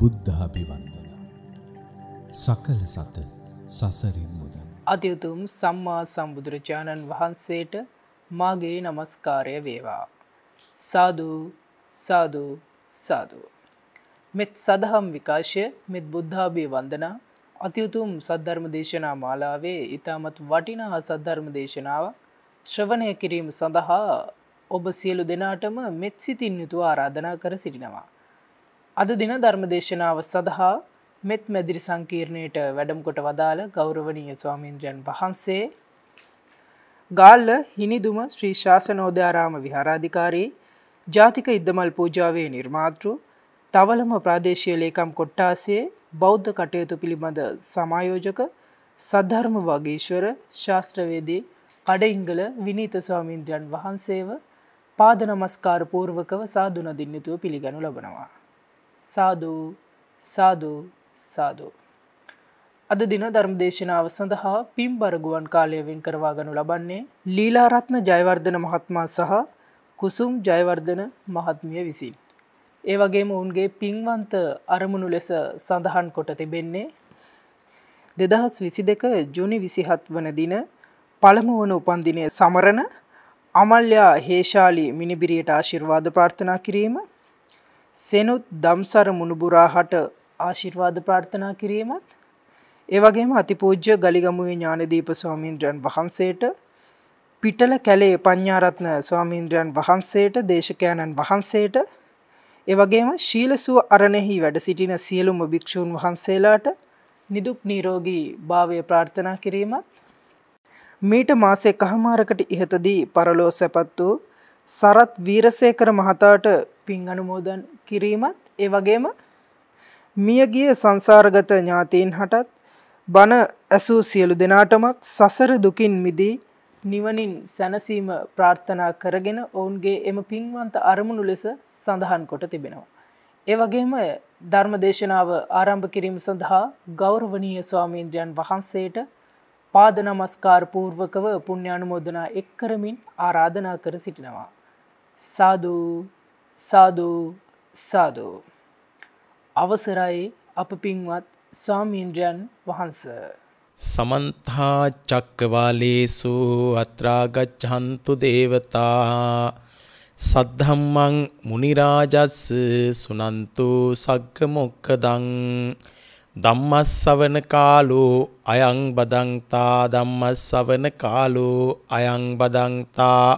බුද්ධාභිවන්දන. සකල සත සසරින් මුදන්. අතියුතුම් සම්මා සම්බුදුරජාණන් වහන්සේට මාගේ නමස්කාරය වේවා. සාධූ සාධූ සාධූ. මෙත් සදහම් විකාශය මෙත් බුද්ධාභී වන්දනා අතියුතුම් සද්ධර්ම දේශනා මාලාවේ ඉතාමත් වටිනා සද්ධර්ම දේශනාව ශ්‍රවණය කිරීම සඳහා ඔබ සියලු දෙනාටම මෙත් සිතින් යුතු ආරාධනා කර සිටිනවා. අද දින ධර්මදේශනාව සඳහා මෙත් මැදිරි සංකීර්ණයට වැඩම්කොට වදාළ ගෞරවනීය ස්වාමීන්ද්‍රයන් වහන්සේ ගාල්ල හිනිදුම ශ්‍රී ශාසනෝදයාරාම විහාරාධිකාරී ජාතික ඉද්දමල් පූජාවේ නිර්මාතෘ තවලම ප්‍රාදේශය ලේකම් කොට්ටාසේ බෞද්ධ කටයුතු පිළිබඳ සමායෝජක සද්ධර්ම වගේශ්වර ශාස්ත්‍රවේදී කඩඉංගල විනීත ස්වාමීන්ද්‍රයන් වහන්සේව පාදනමස්කාර පූර්වකව සාධනදින්නතුව පිළිගනු ලබනවා. සාදු සාදු සාදු. අද දින ධර්මදේශනාව සඳහා පිම් බරගුවන් කාලය වෙන් කරවා ගනු ලබන්නේ ලීලාරත්න ජයවර්ධන මහත්මා සහ කුසුම් ජයවර්ධන මහත්මිය විසින්. ඒ වගේම ඔවුන්ගේ පින්වන්ත අරමුණු ලෙස සඳහන් කොට තිබෙන්නේ. දෙදහස් විසි දෙක ජුනි විසිහත් වන දින පළමු වන උපන්දිනය සමරණ අමල්්‍යයා හේෂාලි මිනිබිරියට ආශිර්වාද ප්‍රාර්ථනා කිරීම සෙනුත් දම්සර මුණුබුරා හට ආශිර්වාද ප්‍රාර්ථනා කිරීමත් ඒවගේම අතිපූජ්‍ය ගලිගමුවේ ඥානදීප ස්වාමීන්ද්‍රයන් වහන්සේට පිටල කැලේ පඤ්ඤාරත්න ස්වාමීන්ද්‍රයන් වහන්සේට දේශකයන්න් වහන්සේට එවගේම ශීලසුව අරණෙහි වැඩ සිටින සියලුම භික්ෂූන් වහන්සේලාට නිදුක් නිරෝගී භාවය ප්‍රාර්ථනා කිරීමත් මීට මාසෙක හමාරකට ඉහතදී පරලෝ සැපත් වූ සරත් වීරසේකර මහතාට පින් අනුමෝදන් කිරීමත් ඒ වගේම මියගිය සංසාරගත ඥාතීන් හටත් බන ඇසූ සියලු දෙනාටමත් සසර දුකින් මිදී නිවනින් සැනසීම ප්‍රාර්ථනා කරගෙන ඔවුන්ගේ එම පින්වන්ත අරමුණු ලෙස සඳහන් කොට තිබෙනවා. ඒ වගේම ධර්ම දේශනාව ආරම්භ කිරීම සඳහා ගෞරවනීය ස්වාමීන්ද්‍රයන් වහන්සේට පාද නමස්කාර පූර්වකව පුණ්‍යානුමෝදනා එක් කරමින් ආරාධනා කර සිටිනවා. සාදු සාදූ සාදූ. අවසරයි අප පින්වත් ස්වාමීන්ද්‍රයන් වහන්ස. සමන්තා චක්කවාලේසු අත්‍රාගච්ඡන්තු දේවතා සද්ධම්මං මුනිරාජස්ස සුනන්තු සග්ග මොක්කදං ධම්මස්සවන කාලෝ අයං බදන්තා ධම්මස්සවන කාලෝ අයං බදන්තා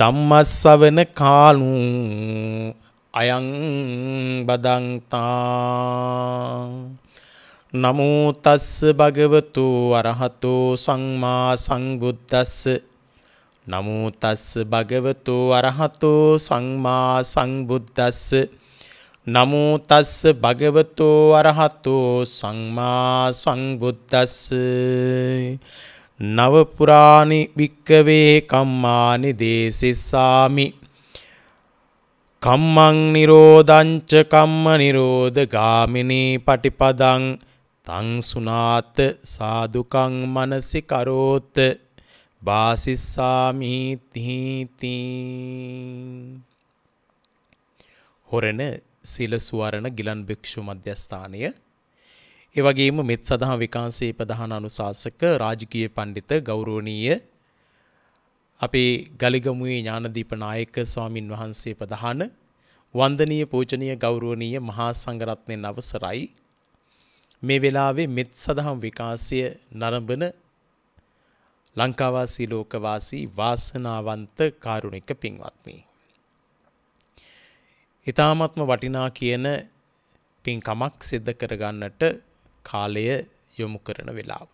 ධම්මස්සවන කාලු අයං බදන්තා නමෝ තස්ස භගවතු අරහතෝ සම්මා සංබුද්දස්ස නමෝ තස්ස භගවතු අරහතෝ සම්මා සංබුද්දස්ස නමෝ තස්ස භගවතු අරහතෝ සම්මා සංබුද්දස්ස නවපුරාණි භික්කවේ කම්මානි දේසිස්සාමි කම්මං නිරෝධංච කම්ම නිරෝධ ගාමිනී පටිපදං තං සුනාත සාදුකං මනසි කරෝත බාසිස්සාමි තීති හොරණ සීල සුවරණ ගිලන් භික්ෂු මධ්‍යස්ථානය ඒ වගේම මෙත් සදහා විකාශයේ ප්‍රධාන අනුශාසක රාජකීය පඬිත ගෞරවනීය අපේ ගලිගමුවේ ඥානදීප නායක ස්වාමින් වහන්සේ ප්‍රධාන වන්දනීය පූජනීය ගෞරවනීය මහා සංඝරත්නයන් අවසරයි මේ වෙලාවේ මෙත් සදහම් විකාශය නරඹන ලංකාවාසී ලෝකවාසී වාසනාවන්ත කාරුණික පින්වත්නි ඊ타මත්ම වටිනා කියන පින්කමක් සිද්ධ කරගන්නට කාලය යොමු කරන වෙලාව.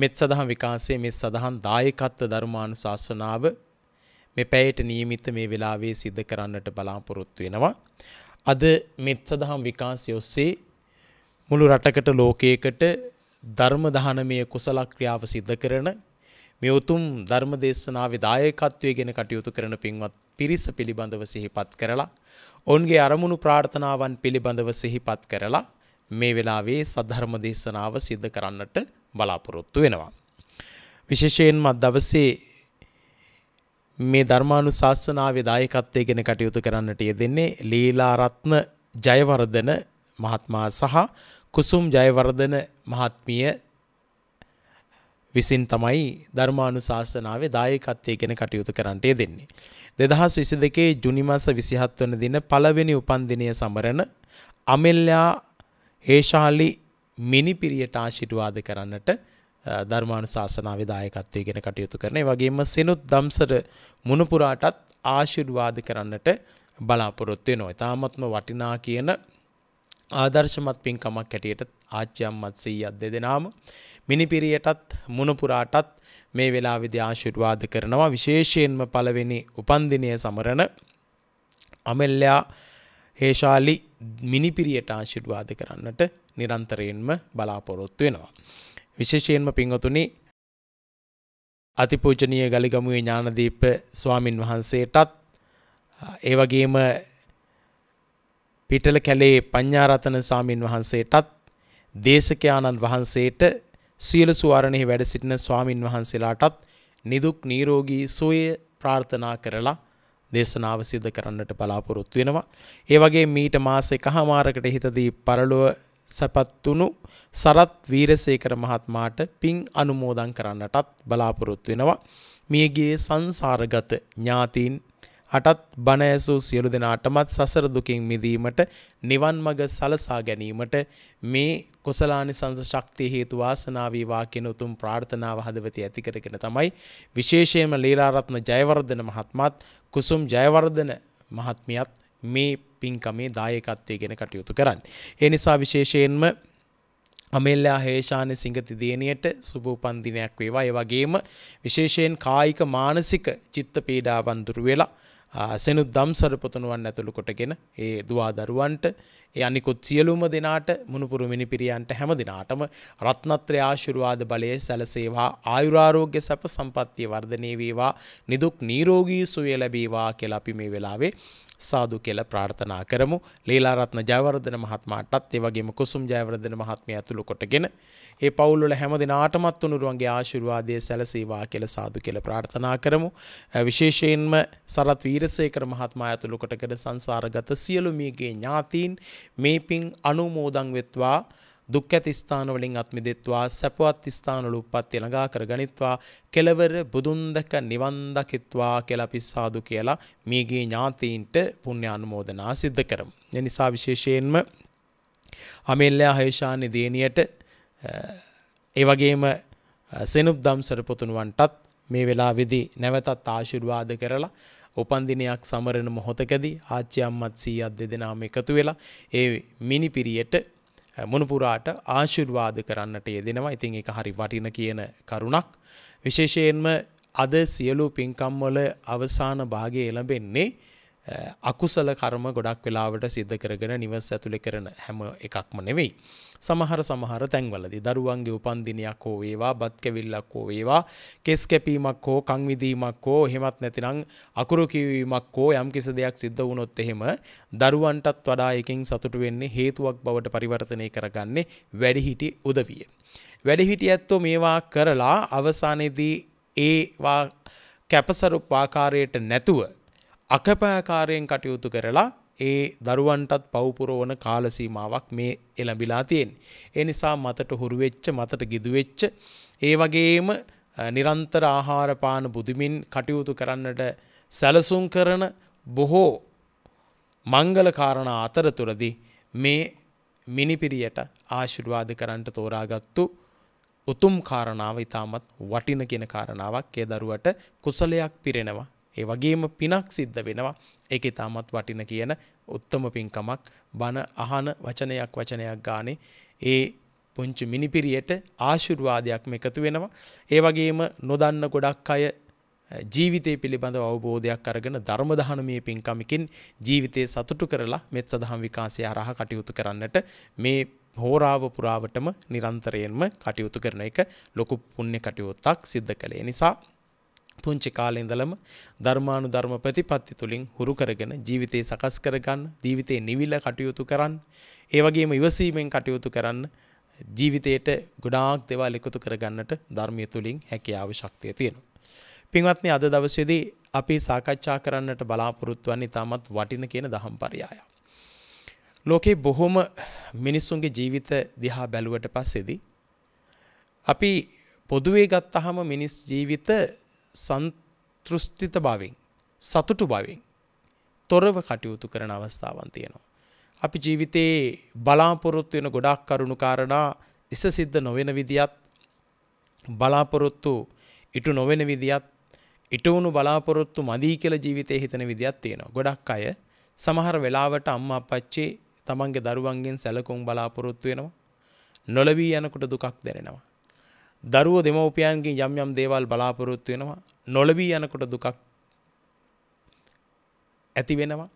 මෙත් සඳහන් විකාශයේ මෙත් සඳහන් දායකත්ව ධර්මානු ශාසනාව මෙ පැයට නියමිත මේ වෙලාවේ සිද්ධ කරන්නට බලාපොරොත්තු වෙනවා. අද මෙත් සඳහන් විකාශය ඔස්සේ මුළු රටකට ලෝකයකට ධර්ම දහනමය කුසල ක්‍රියාව සිද්ධ කරන මේ උතුම් ධර්ම දේශනාවේ දායකත්වයේ ගැන කටයුතු කරන පින්වත් පිරිස පිළිබඳව සිහිපත් කරලා ඔවුන්ගේ අරමුණු ප්‍රාර්ථනාවන් පිළිබඳව සිහිපත් කරලා මේ වෙලාවේ සද්ධර්ම දේශනාව සිද්ධ කරන්නට බලාපොරොත්තු වෙනවා. විශේෂයෙන්ම දවසේ මේ ධර්මානුශාසනාවේ දායකත්වයේගෙන කටයුතු කරන්නට යෙදෙන්නේ ලීලාරත්න ජයවර්ධන මහත්මයා සහ කුසුම් ජයවර්ධන මහත්මිය විසින් තමයි ධර්මානුශාසනාවේ දායකත්වයේගෙන කටයුතු කරන්නට යෙදෙන්නේ. 2022 ජුනි මාස 27 වන දින පළවෙනි උපන්දිනය සමරන අමෙල්ලා හේශාලි මිනිපිරියට ආශිර්වාද කරන්නට ධර්මානුශාසනාවේ දායකත්වයේගෙන කටයුතු කරන. ඒ වගේම සෙනුත් දම්සර මුණුපුරාටත් ආශිර්වාද කරන්නට බලාපොරොත්තු වෙනවා. ඊ타මත්ම වටිනා කියන ආදර්ශමත් පින්කමක් හැටියට ආච්චි අම්මත් සීයත් දෙදෙනාම මිනිපිරියටත් මුණුපුරාටත් මේ වෙලාවේදී ආශිර්වාද කරනවා. විශේෂයෙන්ම පළවෙනි උපන්දිනය සමරන අමෙල්ලා හේශාලි මිනිපිරියට ආශිර්වාද කරන්නට නිරන්තරයෙන්ම බලාපොරොත්තු වෙනවා. විශේෂයෙන්ම පින්වතුනි අතිපූජනීය ගලිගමුවේ ඥානදීප ස්වාමින් වහන්සේටත් ඒ වගේම පිටල කැලේ පඤ්ඤාරතන ස්වාමින් වහන්සේටත් දේශකයාණන් වහන්සේට සියලු සුවරණෙහි වැඩ සිටින ස්වාමින් වහන්සේලාටත් නිදුක් නිරෝගී සුවය ප්‍රාර්ථනා කරලා දේශනාව සිද්ධ කරන්නට බලාපොරොත්තු වෙනවා. ඒ වගේ මීට මාස එකහමාරකට හිතදී පරලොව සැපත්තුණු සරත් වීරසේකර මහත්මාට පින් අනුමෝදන් කරන්නටත් බලාපොරොත්තු වෙනවා. මියගේ සංසාරගත ඥාතීන් හටත් බණ ඇසූ සියලු දෙනාටමත් සසර දුකින් මිදීමට නිවන් මඟ සලසා ගැනීමට මේ කුසලානිසංස ශක්තිය හේතු වාසනා වේවා කියන උතුම් ප්‍රාර්ථනාව හදවතේ ඇති කරගෙන තමයි විශේෂයෙන්ම ලීලාරත්න ජයවර්ධන මහත්මයාත් කුසුම් ජයවර්ධන මහත්මියත් මේ පින්කමේ දායකත්වයගෙන කටයුතු කරන්න. ඒ නිසා විශේෂයෙන්ම අමෙල්ලා හේෂාන සිංගති දේනියට සුබූපන්දිනයක් වේවා. ඒ වගේම විශේෂයෙන් කායික මානසික චිත්ත පීඩාවන් දුරු වෙලා සෙනුත් දම්සර පොතනුවන් ඇතුළු කොටගෙන ඒ දවා දරුවන්ට ඒ අනිකුත් සියලුම දෙනාට මුණුපුරු මිනිපිරියන්ට හැම දෙනාටම රත්නත්‍රය ආශුරවාද බලය සැලසේවා ආයුරාරෝග්‍ය සැප සම්පත්තිය වර්ධනය වේවා නිදුක් නීරෝගී සුවය ලැබේවා කියලා අපි මේ වෙලාවේ සාදු කියලා ප්‍රාර්ථනා කරමු. ලීලාරත්න ජයවර්ධන මහත්මයාටත් ඒ වගේම කුසුම් ජයවර්ධන මහත්මිය ඇතුළු කොටගෙන ඒ පවුල් වල හැම දිනාටමත් උනුරුවන්ගේ ආශිර්වාදය සැලසේවා කියලා සාදු කියලා ප්‍රාර්ථනා කරමු. විශේෂයෙන්ම සරත් වීරසේකර මහත්මයා ඇතුළු කොටගෙන සංසාරගත සියලු මියගේ ඥාතීන් මේ පින් අනුමෝදන් වෙත්වා දුක් ඇති ස්ථාන වලින් අත් මිදෙත්වා සැපවත් ස්ථාන වල උප්පත්ති ළඟා කර ගනිත්වා කෙලවර බුදුන් දැක නිවන් දකිත්වා කියලා අපි සාදු කියලා මේගේ ඥාතීන්ට පුණ්‍ය අනුමෝදනා සිද්ධ කරමු. ඒ නිසා විශේෂයෙන්ම අමෙල්ලා හේෂානි දේනියට ඒ වගේම සෙනුබ් දම්සර පුතුණුවන්ටත් මේ වෙලාවේදී නැවතත් ආශිර්වාද කරලා උපන්දිනයක් සමරන මොහොතකදී ආච්චි අම්මත් සීයත් දෙදෙනාම එකතු වෙලා ඒ මිනිපිරියට මොනපුරාට ආශිර්වාද කරන්නට යෙදෙනවා. ඉතින් ඒක හරි වටින කියන කරුණක්. විශේෂයෙන්ම අද සියලු පින්කම්වල අවසාන භාගය එළඹෙන්නේ අකුසල කර්ම ගොඩක් වෙලාවට සිද්ධ කරගෙන නිවස් ඇතුළේ කරන හැම එකක්ම නෙවෙයි. සමහර සමහර තැන්වලදී දරුවන්ගේ උපන්දිනයක් හෝ වේවා බත් කැවිල්ලක් හෝ වේවා කෙස් කැපීමක් හෝ කන් විදීමක් හෝ එහෙමත් නැතිනම් අකුරු කියවීමක් හෝ යම්කිසි දෙයක් සිද්ධ වුණොත් එහෙම දරුවන්ටත් වඩා එකෙන් සතුටු වෙන්නේ හේතුවක් බවට පරිවර්තනය කරගන්නේ වැඩිහිටි උදවිය. වැඩිහිටි ඇත්තෝ මේවා කරලා අවසානයේදී ඒවා කැපසරු පාකාරයට නැතුව අකපෑකාරයෙන් කටයුතු කරලා ඒ දරුවන්ටත් පවපුරවන කාලසීමාවක් මේ එළඹිලා තියෙන්. ඒ නිසා මතට හුරුවෙච්ච මතට ගිදුවෙච්ච. ඒ වගේම නිරන්තර ආහාරපාන බුදුමින් කටයුතු කරන්නට සැලසුම් කරන බොහෝ මංගල කාරණ අතරතුරදි මේ මිනිපිරියට ආශිර්වාද කරන්නට තෝරාගත්තු උතුම් කාරණාව ඉතාමත් වටින කියෙන කාරණාවක් ඒ දරුවට කුසලයක් පිරෙනවා ඒ වගේම පිනක් සිද්ධ වෙනවා ඒක ඉතාමත් වටින කියන උත්තම පින්කමක් බණ අහන වචනයක් වචනයක් ගානේ ඒ පුංචි මිනිපිරියට ආශිර්වාදයක් එකතු වෙනවා ඒ වගේම නොදන්න ගොඩක් අය ජීවිතය පිළිබඳව අවබෝධයක් අරගෙන ධර්ම දහනමය පින්කමකින් ජීවිතය සතුටු කරලා මෙත් සදහම් විකාශය අරහ කටයුතු කරන්නට මේ හෝරාව පුරාවටම නිරන්තරයෙන්ම කටයුතු කරන එක ලොකු පුණ්‍ය කටයුත්තක් සිද්ධ කළේ නිසා පුංචි කාලේ ඉඳලම ධර්මානුධර්ම ප්‍රතිපත්ති තුලින් හුරු කරගෙන ජීවිතේ සකස් කරගන්න, ජීවිතේ නිවිල කටයුතු කරන්න, ඒ වගේම ඉවසීමෙන් කටයුතු කරන්න ජීවිතයට ගොඩාක් දේවල් එකතු කරගන්නට ධර්මය තුලින් හැකියාව ශක්තිය තියෙනවා. පින්වත්නි අද දවසේදී අපි සාකච්ඡා කරන්නට බලාපොරොත්තු වන්නේ තාමත් වටින කියන දහම් පරයය. ලෝකේ බොහොම මිනිස්සුන්ගේ ජීවිත දිහා බැලුවට පස්සේදී අපි පොදුවේ ගත්තහම මිනිස් ජීවිත සන්තෘෂ්ටිත බවින් සතුටු බවින් තොරව කටයුතු කරන අවස්ථාවන් තියෙනවා. අපි ජීවිතයේ බලාපොරොත්තු වෙන ගොඩාක් කරුණු කාරණා ඉස සිද්ධ නොවෙන විදිහත් බලාපොරොත්තු ඉටු නොවෙන විදිහත් ඉටවුණු බලාපොරොත්තු මදි කියලා ජීවිතේ හිතන විදිහක් තියෙනවා. ගොඩක් අය සමහර වෙලාවට අම්මා අප්පච්චි තමන්ගේ දරුවන්ගෙන් සැලකුම් බලාපොරොත්තු වෙනවා. නොලවී යනකොට දුකක් දැනෙනවා. දරුවෝ දෙමව්පියන්ගෙන් යම් යම් දේවල් බලාපොරොත්තු වෙනවා. නොලවී යනකොට දුකක් ඇති වෙනවා.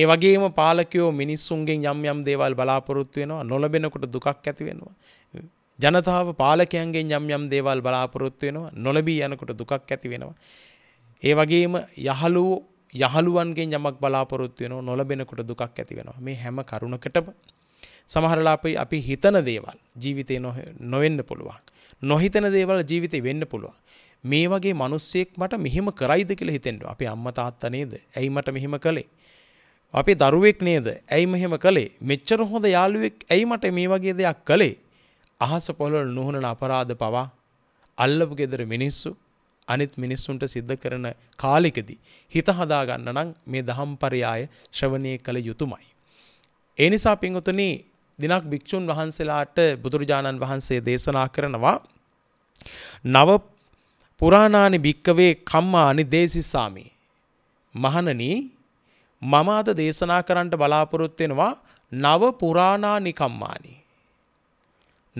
ඒ වගේම පාලකයෝ මිනිස්සුන්ගෙන් යම් යම් දේවල් බලාපොරොත්තු වෙනවා. නොලබෙනකොට දුකක් ඇති වෙනවා. ජනතාව පාලකයන්ගෙන් යම් යම් දේවල් බලාපොරොත්තු වෙනවා. නොලබී යනකොට දුකක් ඇති වෙනවා. ඒ වගේම යහළුවෝ යහළුවන්ගෙන් යමක් බලාපොරොත්තු වෙනවා. නොලබෙනකොට දුකක් ඇති වෙනවා. මේ හැම කරුණකටම සමහරලා අපි හිතන දේවල් ජීවිතේ නොවෙන්න පුළුවන්. නොහිතන දේවල් ජීවිතේ වෙන්න පුළුවන්. මේ වගේ මිනිස්සෙක් මට මෙහෙම කරයිද කියලා හිතෙන්න. අපේ අම්මා තාත්තා නේද? ඇයි මට මෙහෙම කළේ? අපේ දරුවෙක් නේද? ඇයි මෙහෙම කළේ? මෙච්චර හොඳ යාළුවෙක් ඇයි මට මේ වගේ දෙයක් කළේ? අහස පොළොල් නුහුණන අපරාධ පවා අල්ලපු gedara මිනිස්සු අනිත් මිනිස්සුන්ට සිද්ධ කරන කාලෙකදී හිත හදා ගන්න නම් මේ දහම් පරයය ශ්‍රවණය කළ යුතුයමයි. ඒ නිසා පින්වතුනි දිනක් භික්‍ෂූන් වහන්සේලාට බුදුරජාණන් වහන්සේ දේශනා කරනවා නව පුරාණානි භික්කවේ කම්මානි දේශිස්සාමි. මහණන මම අද දේශනා කරන්නට බලාපොරොත්වෙනවා නව පුරාණානි කම්මානි.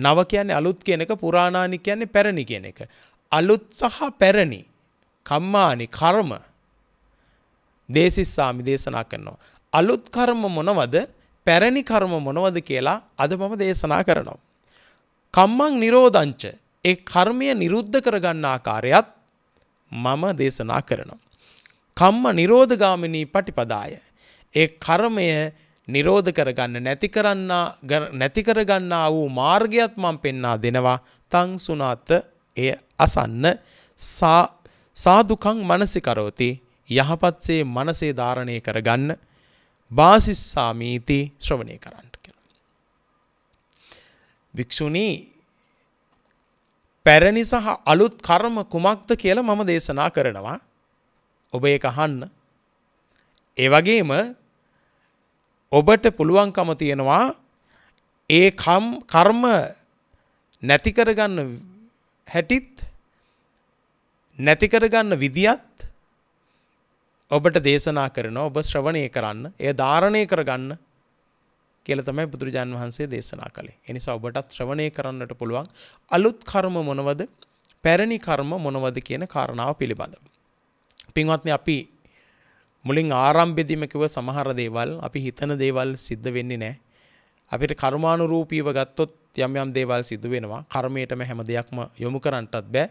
නව කියන්නේ අලුත් කියන එක පුරාණානි කියන්නේ පැරණි කියන එක. අලුත් සහ පැරණි කම්මානි කර්ම දේශිස්සාමි දේශනා කරනවා. අලුත් කර්ම මොනවද පැරණි කර්ම මොනවද කියලා අද මම දේශනා කරනවා. කම්මං නිරෝධංච ඒ කර්මය නිරුද්ධ කරගන්න ආකාරයත් මම දේශනා කරනවා. කම්ම නිරෝධගාමිනී පටිපදාය. ඒ කර්මය නිරෝධ කරගන්න නැති කරන්න නැති කරගන්නා වූ මාර්ගයත් මම පෙන්වා දෙනවා. තං සුනාත එය අසන්න සාදුකං මනසිකරෝති යහපත්සේ මනසේ ධාරණය කරගන්න වාසිස්සාමීති ශ්‍රවණය කරන්න කියලා. භික්ෂුණී පැරණි සහ අලුත් කර්ම කුමක්ද කියලා මම දේශනා කරනවා. ඔබ ඒක අහන්න. ඒ වගේම ඔබට පුළුවන්කම තියෙනවා ඒ කර්ම නැති කරගන්න හැටිත් නැති කරගන්න විදියත් ඔබට දේශනා කරනවා ඔබ ශ්‍රවණය කරන්න එය ධාරණය කරගන්න කියල තමයි බුදුරජාන් වහන්සේ දේශනා කළේ. එනිසා ඔබටත් ශ්‍රවණය කරන්නට පුළුවන් අලුත් කර්ම මොනවද පැරණි කර්ම මොනවද කියන කාරණාව පිළිබඳ. පින්වත්නි අපි මුලින් ආරම්භෙදිම කිව්ව සමහර දේවල් අපි හිතන දේවල් සිද්ධ වෙන්නේ නැහැ. අපිට කර්මානුරූපීව ගත්තොත් යම් යම් දේවල් සිදු වෙනවා. කර්මයටම හැම දෙයක්ම යොමු කරන්නටත් බෑ.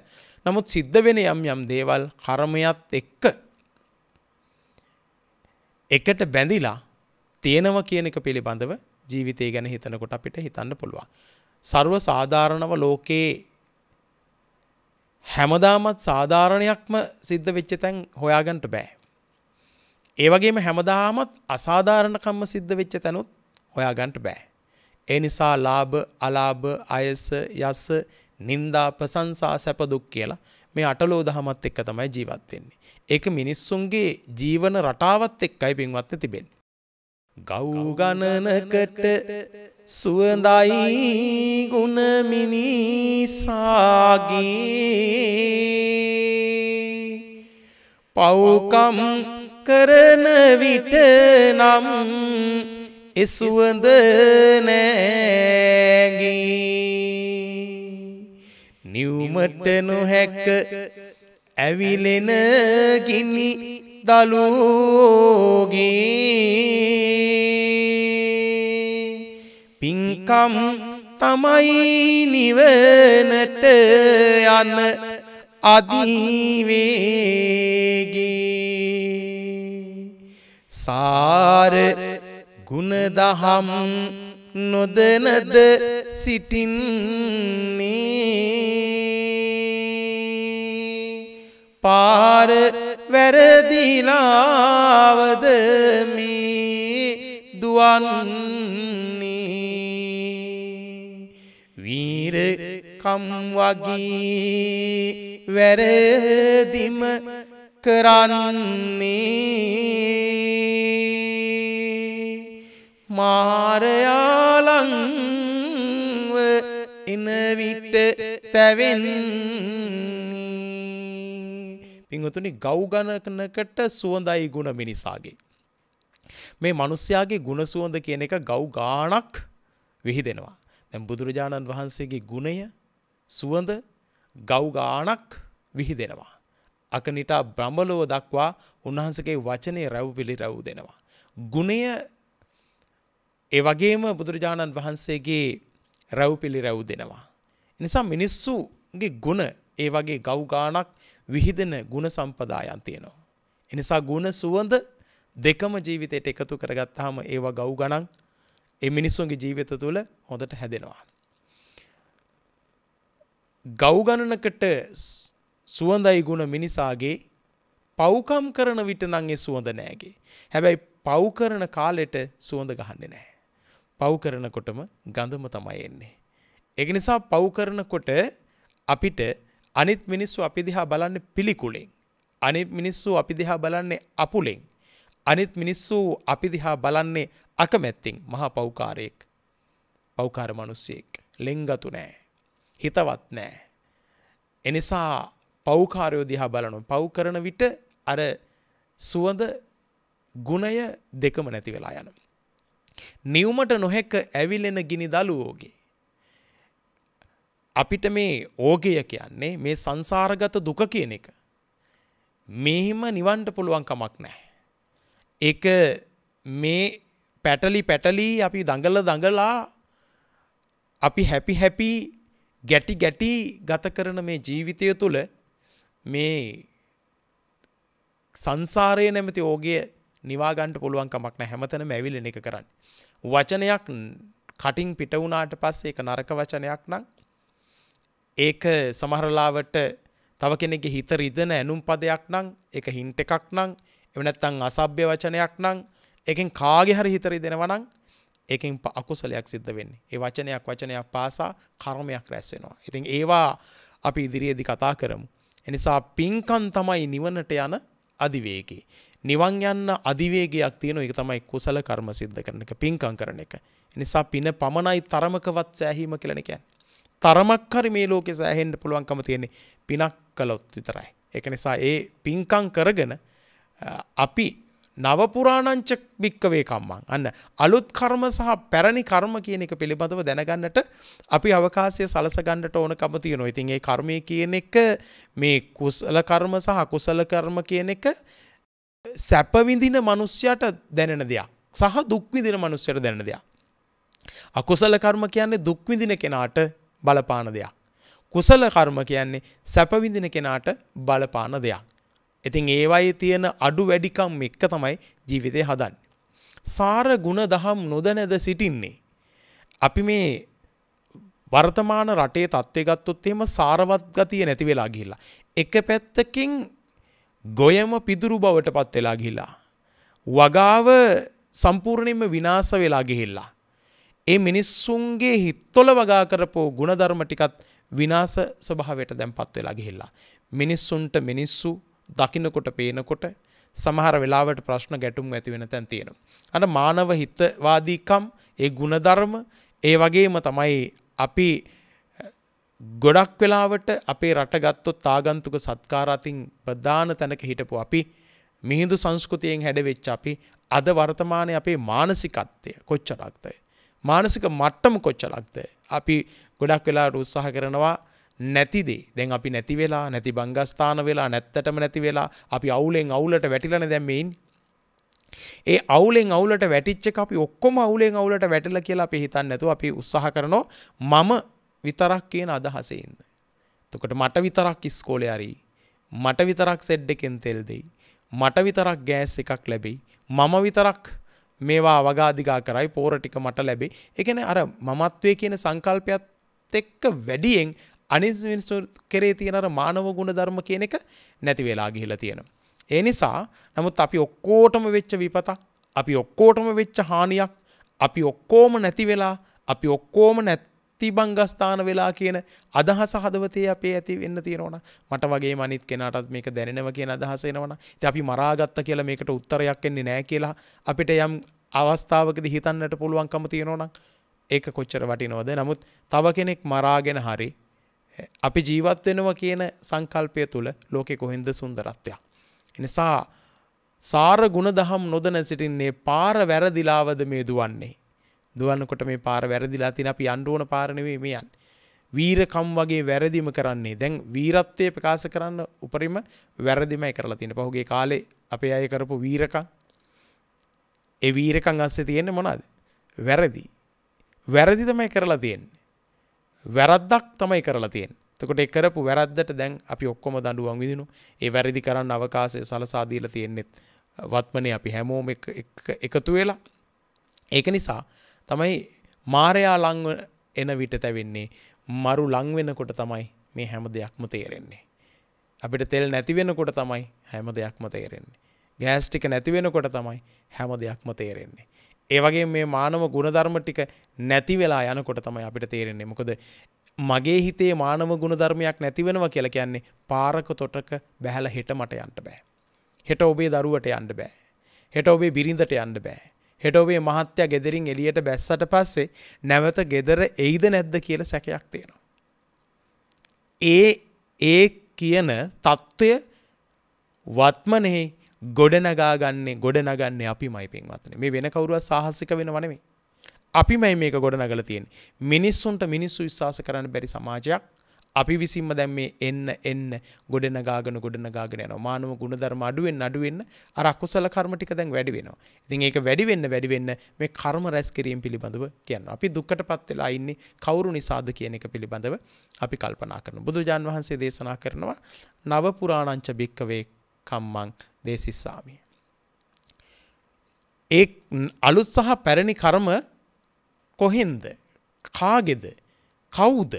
නමුත් සිද්ධ වෙන යම් යම් දේවල් කර්මයත් එක්ක එකට බැඳිලා තියෙනවා කියන එක පිළිබඳව ජීවිතය ගැන හිතනකොට අපිට හිතන්න පුළුවන්. සර්ව සාධාරණව ලෝකයේ හැමදාමත් සාධාරණයක්ම සිද්ධ වෙච්ච තැන් හොයාගන්නට බෑ. ඒ වගේම හැමදාමත් අසාධාරණකම්ම සිද්ධ වෙච්ච තැනුත් හොයාගන්නට බෑ. ඒ නිසා ලාභ, අලාභ, අයස, යස, නිന്ദා, ප්‍රශංසා, සැප දුක් කියලා මේ අටලෝ දහමත් එක්ක තමයි ජීවත් වෙන්නේ. ඒක මිනිස්සුන්ගේ ජීවන රටාවත් එක්කයි පින්වත්නි තිබෙන්නේ. ගව් ගණනකට සුවඳයි ගුණ මිනිසාගේ පව්කම් කරන විට නම් එසුවඳ නෑගී නිව්මට නොහැක ඇවිලෙන ගිනි දලෝගේ පින්කම් තමයි නිවනට යන අදිවේගේ සාර ගුණදහම් නොදනද සිටින්නේ පාර වැරදිලාවදමි දුවන්නේ වීරකම් වගේ වැරදිම කරන්නේ මාරයාලංව එනවිට තැවෙන්නේ. පිංහතුනි ගෞගණකනකට සුවඳයි ගුණ මිනිසාගේ. මේ මනුස්්‍යයාගේ ගුණ සුවඳ කියන එක ගෞ ගානක් විහිදෙනවා. දැම් බුදුරජාණන් වහන්සේගේ ගුණය සුවඳ ගෞ ගානක් විහිදෙනවා. අකනිටා බ්‍රමලොව දක්වා උන්වහන්සගේ වචනය රැව් පිළි රැව් දෙෙනවා. ගුණය ඒ වගේම බුදුරජාණන් වහන්සේගේ රැව් පිළිරැව් දෙනවා. නිසා මිනිස්සුගේ ගුණ ඒ වගේ ගව් ගානක් විහිදෙන ගුණ සම්පදායන් තියෙනවා. එනිසා ගුණ සුවඳ දෙකම ජීවිතයට එකතු කරගත්තාම ඒවා ගව් ගණන් ඒ මිනිස්සුන්ගේ ජීවිත තුළ හොඳට හැදෙනවා. ගව් ගණනකට සුවඳයි ගුණ මිනිසාගේ පව්කම් කරන විට නම් ඒ සුවඳ නෑගේ. හැබැයි පව් කරන කාලෙට සුවඳ ගහන්නේ නැහැ. පව් කරනකොටම ගඳම තමයි එන්නේ. ඒක නිසා පව් කරනකොට අපිට අනිත් මිනිස්සු අපි දිහා බලන්නේ පිළිකුලෙන්. අනිත් මිනිස්සු අපි දිහා බලන්නේ අපුලෙන්. අනිත් මිනිස්සු අපි දිහා බලන්නේ අකමැත්තෙන් මහා පෞකාරයෙක්. පෞකාර මිනිස්සෙක්. ලෙන්ගතු නෑ. හිතවත් නෑ. එනිසා පෞකාරයෝ දිහා බලනවා. පව් කරන විට අර සුවඳ ගුණය දෙකම නැති වෙලා යනවා. නිවමට නොහැක ඇවිලෙන ගිනි දළුවෝගේ. අපිට මේ ඕගය කියන්නේ මේ සංසාරගත දුක කියන එක. මෙහිම නිවන්ට පුළුවන් කමක් නෑ. එක මේ පැටලි පැටලී අපි දඟල දඟලා අපි හැපි හැපි ගැටි ගැටි ගත කරන මේ ජීවිතය තුළ මේ සංසාරය නැමති ඕගේ නිවාගන්ට පුළුවන් කමක් නෑ හැමතනම ඇවිලෙන එක කරන්න. වචනයක් කටින් පිට වුණාට පස්සේ එක නරක වචනයක් නම් ඒක සමහරලාවට තව කෙනෙගේ හිත රිදෙන ඇනුම් පදයක් නම් එක හින්ට එකක් නම් එවනැත්තං අසභ්‍ය වචනයක් නම් එකෙන් කාගෙ හරි හිතරි දෙෙනවනං ඒකින් අකුසලයක් සිද්ධ වෙන්නේ ඒ වචනයක් වචනයක් පාසා කර්මයක් රැස් වෙනවා. ඉතින් ඒවා අපි ඉදිරියේදි කතා කරමු. එනිසා පින්කන් තමයි නිවනට යන අධිවේගේ. නිවන් යන්න අධිවේගයක් තියෙනවා ඒක තමයි කුසල කර්ම සිද්ධ කරන එක පින්කම් කරන එක. නිසා පින පමණයි තරමකවත් සෑහීම කියලා කියන්නේ. තරමක් හරි මේ ලෝකේ සෑහෙන්න පුළුවන්කම තියෙන්නේ පිනක් කළොත් විතරයි. ඒක නිසා ඒ පින්කම් කරගෙන අපි නවපුරාණංච භික්කවේ කම්මං. අන්න අලුත් කර්ම සහ පැරණි කර්ම කියන එක පිළිබඳව දැනගන්නට අපි අවකාශය සලසගන්නට ඕනකම තියෙනවා. ඉතින් ඒ කර්මය කියන එක මේ කුසල කර්ම සහ අකුසල කර්ම කියන එක සැපවිඳින මිනිස්යාට දැනෙන දෙයක්. සහ දුක්විදින මිනිස්යාට දැනෙන දෙයක්. අකුසල කර්ම කියන්නේ දුක්විදින කෙනාට බලපාන දෙයක්. කුසල කර්ම කියන්නේ සැපවිඳින කෙනාට බලපාන දෙයක්. ඉතින් ඒවයි තියෙන අඩු වැඩිකම් එක්ක තමයි ජීවිතය හදන්න. සාර ගුණ දහම් නොදැනද සිටින්නේ. අපි මේ වර්තමාන රටේ තත්ත්වය ගත්තොත් එහෙම සාරවත් ගතිය නැති වෙලා ගිහිල්ලා. එක පැත්තකින් ගොයම පිදුරු බවට පත් වෙලා ගිහිල්ලා. වගාව සම්පූර්ණයෙන්ම විනාශ වෙලා ගිහිල්ලා. ඒ මිනිස්සුන්ගේ හිත්තොල වගා කරපෝ ಗುಣධර්ම ටිකත් විනාශ ස්වභාවයට දැන්පත් වෙලා ගිහිල්ලා. මිනිස්සුන්ට මිනිස්සු දකිනකොට පේනකොට සමහර වෙලාවට ප්‍රශ්න ගැටුම් ඇති වෙන තැන් තියෙනවා. අන මානව හිතවාදීකම් ඒ ಗುಣධර්ම ඒ වගේම තමයි අපි ගොඩක් වෙලාවට අපේ රට ගත්තොත් ආගන්තුක සත්කාර අතින් ප්‍රධාන තැනක හිටපු අපි මිහිඳු සංස්කෘතියෙන් හැඩවෙච්ච අපි අද වර්තමානයේ අපේ මානසිකත්වය කොච්චරක්ද මානසික මට්ටම කොච්චරක්ද අපි ගොඩක් වෙලාවට උත්සාහ කරනවා නැතිදේ දැන් අපි නැති වෙලා නැති බංගස්ථාන වෙලා නැත්තටම නැති වෙලා අපි අවුලෙන් අවුලට වැටිලන දැම්මයින් ඒ අවුලෙන් අවුලට වැටිච්ච එක අපි ඔක්කොම අවුලෙන් අවුලට වැටලා කියලා අපි හිතන්නේ නැතුව අපි උත්සාහ කරනවා මම විතරක් කියන අදහසේ ඉන්න. එතකොට මට විතරක් ඉස්කෝලේ හරි මට විතරක් සෙඩ් එකෙන් තෙල් දෙයි. මට විතරක් ගෑස් එකක් ලැබෙයි. මම විතරක් මේවා අවගාධිකා කරයි පෝර ටික මට ලැබේ. ඒ කියන්නේ අර මමත්වයේ කියන සංකල්පයත් එක්ක වැඩියෙන් අනිස් මිනිස්සු කෙරේ තියෙන අර මානව ගුණ ධර්ම කියන එක නැති වෙලා ගිහිලා තියෙනවා. ඒ නිසා නමුත් අපි ඔක්කොටම වෙච්ච විපතක්, අපි ඔක්කොටම වෙච්ච හානියක්, අපි ඔක්කොම නැති වෙලා, අපි ඔක්කොම නැති බංගස්ථාන වෙලා කියන අදහස හදවතේ අපේ ඇති වෙන්න තියෙනවනම් මට වගේම අනිත් කෙනාටත් මේක දැනෙනවා කියන අදහස එනවනම් ඉතින් අපි මරාගත්ත කියලා මේකට උත්තරයක් එන්නේ නැහැ කියලා අපිට යම් අවස්ථාවකදී හිතන්නට පුළුවන්කම තියෙනවනම් ඒක කොච්චර වටිනවද? නමුත් තව කෙනෙක් මරාගෙන හරි අපි ජීවත් වෙනවා කියන සංකල්පය තුළ ලෝකෙ කොහෙන්ද සුන්දරත්වයක්. එනිසා සාර ගුණ දහම් නොදන සිටින්නේ පාර වැරදිලාවද මේ දුවන්නේ. දුවන්නකොට මේ පාර වැරදිලා තින අපි අන්ඩුවන පාරණවේ මේ යන්. වීරකම් වගේ වැරදිම කරන්නේ දැන් වීරත්වය ප්‍රකාශ කරන්න උපරිම වැරදිමයි කරලා තින පහුගේ කාලේ අපේ අය කරපු වීරකං ඒ වීරකං අස්සේ තියෙන්නේ මොනවද? වැරදි. වැරදි තමයි කරලා තියෙන්නේ. වැරද්දක් තමයි කරලා තියෙන. එතකොට ඒ කරපු වැරද්දට දැන් අපි ඔක්කොම දඬුවම් විඳිනු. ඒ වැරදි කරන්න අවකාශය සලසා දීලා තියෙන්නෙත් වත්මනේ අපි හැමෝම එකතු වෙලා. ඒක නිසා තමයි මාරයා ලංව එන විට තැවෙන්නේ මරු ලං වෙනකොට තමයි මේ හැම දෙයක්ම තේරෙන්නේ. අපිට තෙල් නැති වෙනකොට තමයි හැම දෙයක්ම තේරෙන්නේ. ගෑස් ටික නැති වෙනකොට තමයි හැම දෙයක්ම තේරෙන්නේ. ඒ වගේ මේ මානව ගුණධර්ම ටික නැති වෙලා යනකොට තමයි අපිට තේරෙන්නේ මොකද මගේ හිතේ මානව ගුණධර්මයක් නැතිවෙනවා කියලා කියන්නේ පාරක තොටක බැහැල හෙට මට යන්න බෑ. හෙට ඔබේ දරුවට යන්න බෑ. හෙට ඔබේ බිරිඳට යන්න බෑ. හෙට ඔබේ මහත්තයා ගෙදරින් එළියට බැස්සට පස්සේ නැවත ගෙදර එයිද නැද්ද කියල සැකයක් තියෙනවා. ඒ ඒ කියන තත්ත්වය වත්මනෙහි ගොඩනගාගන්නේ ගොඩනගන්නේ අපිමයි පින්වත්නි. මේ වෙන කවුරුවත් සාහසික වෙනව නෙමෙයි. අපිමයි මේක ගොඩනගලා තියෙන්නේ. මිනිස්සුන්ට මිනිස්සු විශ්වාස කරන්න බැරි සමාජයක් අපි විසින්ම දැන් මේ එන්න එන්න ගොඩනගාගෙන ගොඩනගාගෙන යනවා. මානව ගුණධර්ම අඩු වෙන්න අඩු වෙන්න අර අකුසල කර්ම ටික දැන් වැඩි වෙනවා. ඉතින් ඒක වැඩි වෙන්න වැඩි වෙන්න මේ කර්ම රැස් කිරීම පිළිබඳව කියනවා. අපි දුක්කටපත් වෙලා ඉන්නේ කවුරු නිසාද කියන එක පිළිබඳව අපි කල්පනා කරනවා. බුදුජාන් වහන්සේ දේශනා කරනවා නව පුරාණංච භික්කවේ කම්මං දේසිස්සාමි. ඒ අලුත් සහ පැරණි කර්ම කොහෙන්ද කාගෙද කවුද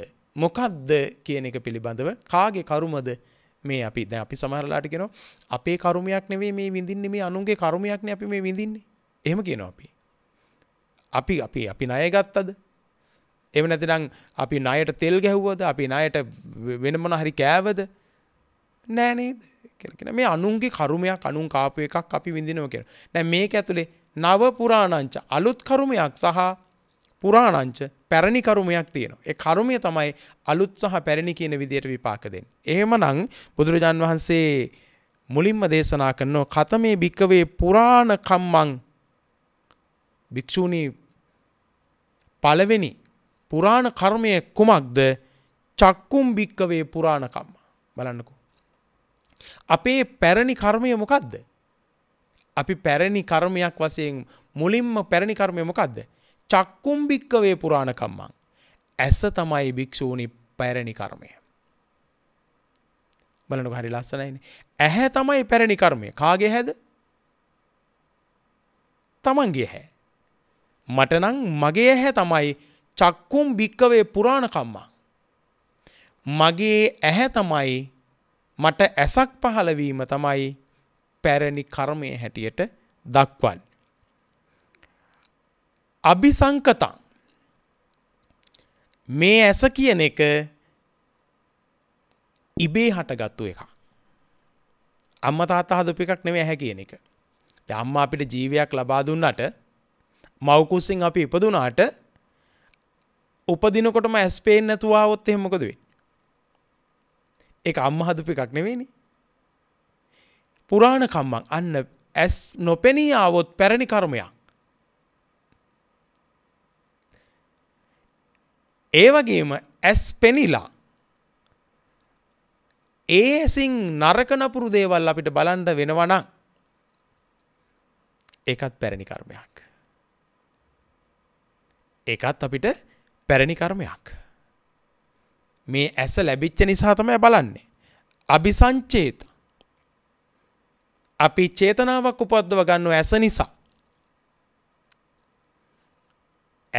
මොකක්ද කියන එක පිළිබඳව කාගේ කරුමද මේ අපි දැන් අපි සමහරලාට කියනවා අපේ කර්මයක් නෙවෙයි මේ විඳින්නේ මේ අනුන්ගේ කර්මයක් නේ අපි මේ විඳින්නේ. එහෙම කියනවා අපි. අපි අපි අපි ණය ගත්තද? එහෙම නැතිනම් අපි ණයට තෙල් ගැහුවද? අපි ණයට වෙන මොන හරි කෑවද? නෑ නේද කියලා මේ අනුන්ගේ කරුමයක් අනුන් කාපු එකක් අපි විඳිනවා කියලා. දැන් මේක ඇතුලේ නව පුරාණංච අලුත් කරුමයක් සහ පුරාණංච පැරණි කරුමයක් තියෙනවා. ඒ කරුමය තමයි අලුත් සහ පැරණි කියන විදියට විපාක දෙන්නේ. එහෙමනම් බුදුරජාන් වහන්සේ මුලින්ම දේශනා කරනවා කතමේ භික්කවේ පුරාණ කම්මං භික්ෂූනි පළවෙනි පුරාණ කර්මය කුමක්ද? චක්කුම් භික්කවේ පුරාණ කම්ම. බලන්නකෝ. අපේ පැරණි කර්මය මොකක්ද? අපි පැරණි කර්මයක් වශයෙන් මුලින්ම පැරණි කර්මය මොකක්ද? චක්කුම් භික්කවේ පුරාණ කම්මං. ඇස තමයි භික්ෂූනි පැරණි කර්මය. බලනකො හරි ලස්සනයිනේ. ඇහැ තමයි පැරණි කර්මය. කාගේ ඇද? තමන්ගේ ඇහැ. මට නම් මගේ ඇහැ තමයි චක්කුම් භික්කවේ පුරාණ කම්මං. මගේ ඇහැ තමයි මට ඇසක් පහළවීම තමයි පැරණි කර්මය හැටියට දක්වන්. අභිසංකතං මේ ඇස කියන එක ඉබේ හටගත්තු එක. අම්ම තාතා හදපු එකක් නෙවෙයි ඇහැ කියන එක. දැන් අම්මා අපිට ජීවියක් ලබා දුන්නට මව්කුසින් අපි ඉපදුනාට උපදිනකොටම ඇස් පේන්නේ නැතුව આવොත් එහෙම මොකද වෙන්නේ? ඒක අම්ම හදපු එකක් නෙවෙයිනි. පුරාණ කම්මං අන්න ඇස් නොපෙනී ආවොත් පැරණි කර්මයක්. ඒ වගේම ඇස් පෙනිලා ඒ ඇසින් නරක නපුරු දේවල් අපිට බලන්න වෙනවනම් ඒකත් පැරණි කර්මයක්. ඒකත් අපිට පැරණි කර්මයක්. මේ ඇස ලැබිච්ච නිසා තමයි බලන්නේ. අபிසංචේත. අපි චේතනාවක් උපද්දව ගන්නව ඇස නිසා.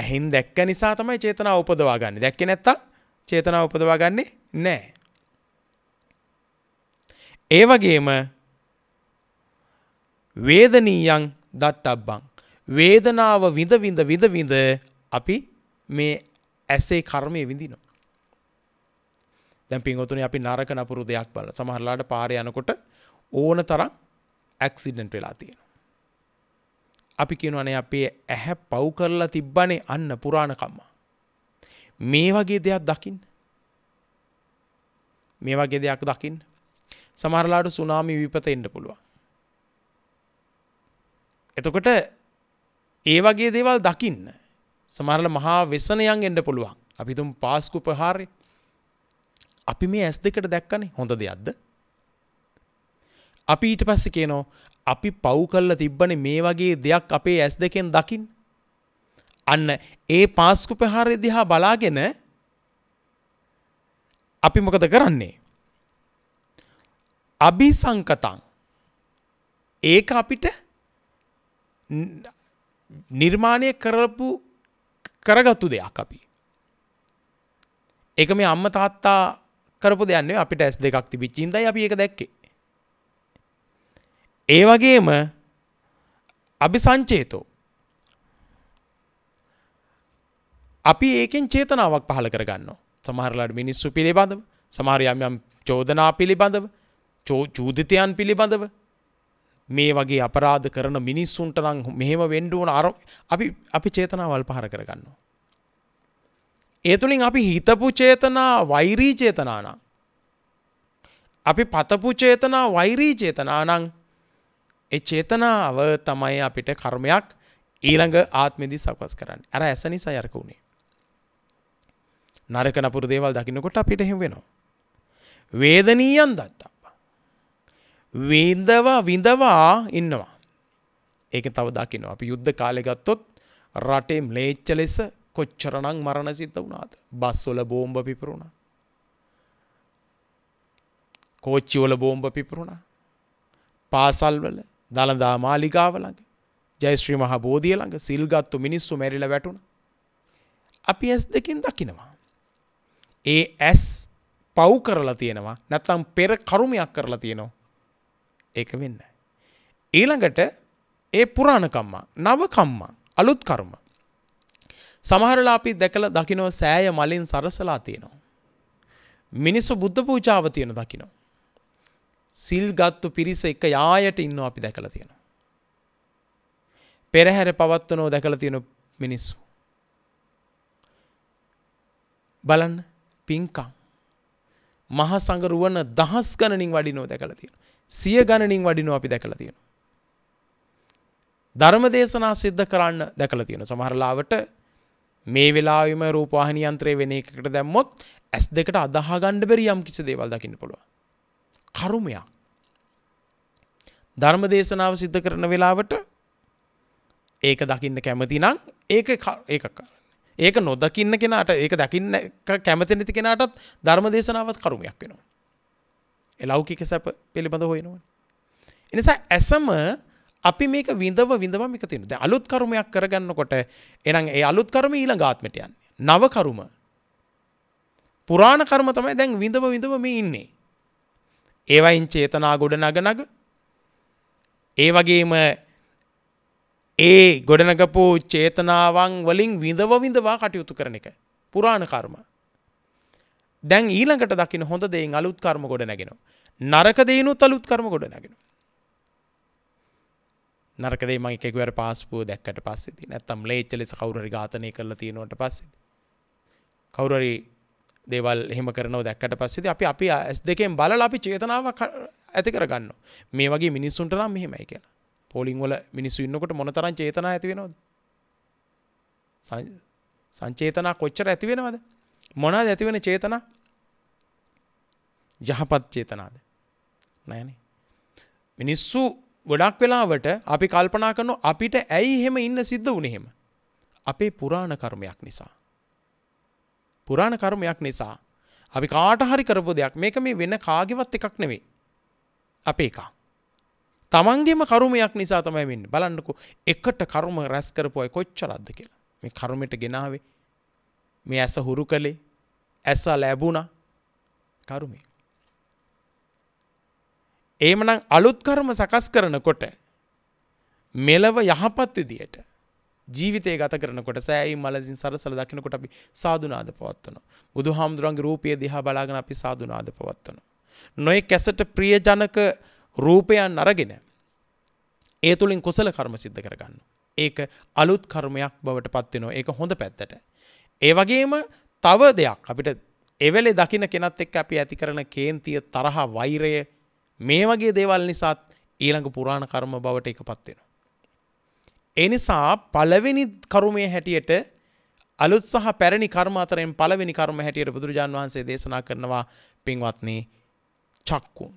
ඇහින් දැක්ක නිසා තමයි චේතනාව උපදවා ගන්න. දැක්කේ නැත්තම් චේතනාව උපදවා ගන්නේ නැහැ. ඒ වගේම වේදනීයං දට්ටබ්බං වේදනාව විඳ විඳ විඳ විඳ අපි මේ ඇසේ කර්මය විඳිනවා. දැන් පින්වතුනි අපි නරක නපුරු දෙයක් බලලා සමහරලාට පාරේ යනකොට ඕන තරම් ඇක්සිඩන්ට් වෙලා තියෙනවා. අපි කියනවනේ අපේ ඇහැ පව් කරලා තිබ්බනේ අන්න පුරාණ කම්මා. මේ වගේ දෙයක් දකින්න. මේ වගේ දෙයක් දකින්න. සමහරලාට සුනාමි විපත එන්න පුළුවන්. එතකොට ඒ වගේ දේවල් දකින්න. සමහරල මහා වෙසනයන් එන්න පුළුවන්. අපි තුම් පාස්කු ප්‍රහාරය අපි මේ ඇස් දෙකට දැක්කනේ හොඳ දෙයක්ද? අපි ඊට පස්සේ කියනෝ අපි පව් කල්ල තිබ්බන මේ වගේ දෙයක් අපේ ඇස් දෙකෙන් දකිින්. අන්න ඒ පාස්කු ප්‍රහාරය දිහා බලාගෙන අපි මොකද කරන්නේ. අභි සංකතන් ඒක අපිට නිර්මාණය කරපු කරගත්තු දෙයක් අපි. එක මේ අම්ම තාත්තා කරපු දෙයන්නේ අපිට ඇස් දෙකක් තිබිච්චින්දයි අපි එක දැක්කේ. ඒ වගේම අභි සංචේතෝ. අපි ඒකෙන් චේතනාවක් පහළ කරගන්න සමහරලාට මිනිස්සු පිළිබඳව සමහර යම් යම් චෝදනා පිළිබඳව චූදිතයන් පිළිබඳව මේ වගේ අපරාධ කරන මිනිස්සුන්ට නම් මෙහෙම වෙන්ඩුවන අර අපි අපි චේතනාවල් පහර කරගන්නවා. ඒ තුළින් අපි හිතපු චේතනා වෛරී චේතනානම්. අපි පතපු චේතනා වෛරී චේතනානං ඒ චේතනාව තමයි අපිට කර්මයක් ඊළඟ ආත්මෙදි සකස් කරන්න ඇර ඇස නිසා යරක වුණේ. නරක නපුරු දේවල් දකින්නකොට අපිට එහෙම වෙනවා. වේදනීයන් දත්තප්පා. වේදවා විඳවා ඉන්නවා. ඒක තව දකිනවා. අපි යුද්ධ කාලෙ ගත්තොත් රටේ ම්ලේච්ච ලෙස කොච්චරණං මරණ සිද්ධ වුණාද බස්වල බෝම්බ පිපරුණ කෝච්චිවල බෝම්බ පිපරුණ පාසල්වල දළදා මාලිගාවලඟ ජයශ්‍රී මහා බෝධිය ළඟ සිල්ගත්තු මිනිස්සු මැරිල වැටුණ අපි ඇස් දෙකින් දකිනවා ඒ ඇස් පව් කරලා තියෙනවා නැත්තම් පෙර කරුමයක් කරලා තියෙනවා ඒක වෙන්න ඊළඟට ඒ පුරාණකම්මා නවකම්මා අලුත් කර්ම සමහරලා අපි දැකලා දකිනව සෑය මලින් සරසලා තියෙනවා. මිනිස්සු බුද්ධ පූජාව තියෙන දකිනවා. සිල් ගත්තු පිරිස එක යායට ඉන්නවා අපි දැකලා තියෙනවා. පෙරහැර පවත්වනෝ දැකලා තියෙන මිනිස්සු. බලන්න පින්කම් මහ සංගරුවන දහස් ගණනින් වඩිනෝ දැකලා තියෙනවා. සිය ගණනින් වඩිනෝ අපි දැකලා තියෙනවා. ධර්ම දේශනා සිද්ධ කරන්න දැකලා තියෙනවා. සමහර ලාවට මේ වෙලාවෙම රූපවාහිනී යන්ත්‍රය වෙන එකකට දැම්මොත් ඇස් දෙකට අදහා ගන්න බැරි යම් කිසි දේවල් දකින්න පුළුවන්. කර්මයක්. ධර්ම දේශනාව සිද්ධ කරන වෙලාවට ඒක දකින්න කැමති නම් ඒක ඒක ඒක නොදකින්න කෙනාට ඒක දකින්න කැමති නැති කෙනාටත් ධර්ම දේශනාවත් කර්මයක් වෙනවා. ඒ ලෞකික සැප පිළිබඳ හොයනවා. එනිසා ඇසම අපි මේක විඳව විඳව මික තියෙන ද අලුත් කරුමයක් කරගන්නකොට එනම් ඒ අලුත් කරම ඊළඟ ආත්මට යන්නේ. නව කරුම. පුරාණ කර්ම තමයි දැන් විඳව විඳව මේ ඉන්නේ. ඒවයින් චේතනා ගොඩ නගනග ඒ වගේම ඒ ගොඩනගපු චේතනාවන් වලින් විඳව විඳවා කටයුතු කරන එක. පුරාණ කර්ම. දැන් ඊළඟට දකින හොඳ දෙයින් අලුත් කර්ම ගොඩ නැගෙනවා. නරක දෙයිනුත් අලුත් කර්ම ගොඩ නැගෙනවා. නරකදේ මං එකකුවර පාස්පුුව දැක්කට පස්සෙති නැත්තම් ලේච්ච ලෙස කවුරරි ගාතනය කරල තියෙනවට පස්සෙද. කවුරරි දේවල් එහෙම කරනව දැක්කට පස්සෙද අපි අපි ඇස් දෙකෙන් බල අපි චේතනාව ඇති කරගන්න මේ වගේ මිනිස්සුන්ට නම් මෙහෙමයි කියලා පොලිින් වල මිනිස්සු ඉන්නකොට මොනතරන් චේතනා ඇතිවෙනවද සංචේතනා කොච්චර ඇතිවෙනවද මොනාද ඇතිවෙන චේතනා යහපත් චේතනාද නෑනේ මිනිස්සු ගොඩක් වෙලාවට අපි කල්පනා කරන අපිට ඇයි එහෙම ඉන්න සිද්ධ වුණෙහෙම. අපේ පුරාණ කර්මයක් නිසා. පුරාණ කර්මයක් නිසා. අපි කාට හරි කරපු දෙයක් මේක මේ වෙන කාගෙවත් එකක් නෙවෙයි. අපේ එකක්. තමන්ගේම කරුමයක් නිසා තමයි වෙන්න බලන්නකෝ එකට කරුම රැස් කරපුයි කොච්චරද්ද කියලා මේ කරුමට ගෙනාවේ මේ ඇස හුරු කළේ ඇස ලැබුණා කරුමේ ඒමනම් අලුත් කර්ම සකස් කරනකොට මෙලව යහපත් විදියට ජීවිතය ගත කරනකොට සෑයි මලසින් සරසල දකිනකොට අපි සාධනාද පවත්වන. බුදු හාමුදුරන්ගේ රූපය දිහා බලාගෙන අපි සාධනාද පවත්වන. නොයි කැසට ප්‍රියජනක රූපයන් අරගෙන ඒ තුළින් කුසල කර්ම සිද්ධ කරගන්න. ඒක අලුත් කර්මයක් බවට පත්වෙනවා ඒක හොඳ පැත්තට. ඒ වගේම තව දෙයක් අපිට එවලේ දකින කෙනත් එක් අපි ඇති කරන කේන්තිය තරහා වෛරය මේ වගේ දේවල් නිසාත් ඊළඟ පුරාණ කර්ම බවට එකපත් වෙනවා. එනිසා පළවෙනි කරුමේ හැටියට අලුත් සහ පැරණි කර්ම අතරෙන් පළවෙනි කර්ම හැටියට බුදුරජාන් වහන්සේ දේශනා කරනවා පින්වත්නි චක්කුන්.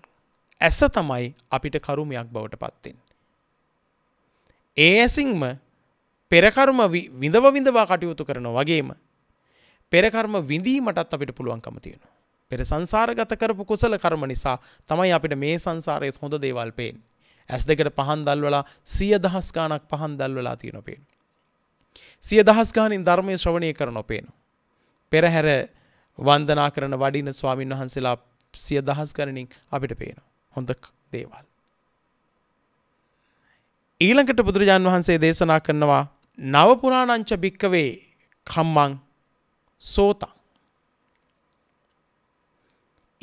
ඇස තමයි අපිට කරුමයක් බවට පත්වෙන්. ඒ ඇසින්ම පෙරකර්ම විඳව විඳවා කටයුතු කරන වගේම පෙරකර්ම විඳීමටත් අපිට පුළුවන්කම තියෙනවා. පෙර සංසාරගත කරපු කුසල කර්ම නිසා තමයි අපිට මේ සංසාරයේ හොඳ දේවල් පේන්නේ. ඇස් දෙකට පහන් දැල්වලා 10000 ගණක් පහන් දැල්වලා තියෙනවා පේනවා. 10000 ගණන් ධර්මයේ ශ්‍රවණය කරනවා පේනවා. පෙරහැර වන්දනා කරන වඩින ස්වාමින් වහන්සේලා සිය දහස් ගණනින් අපිට පේනවා. හොඳ දේවල්. ඊළඟට බුදුරජාන් වහන්සේ දේශනා කරනවා නවපුරාණංච භික්කවේ කම්මං සෝතං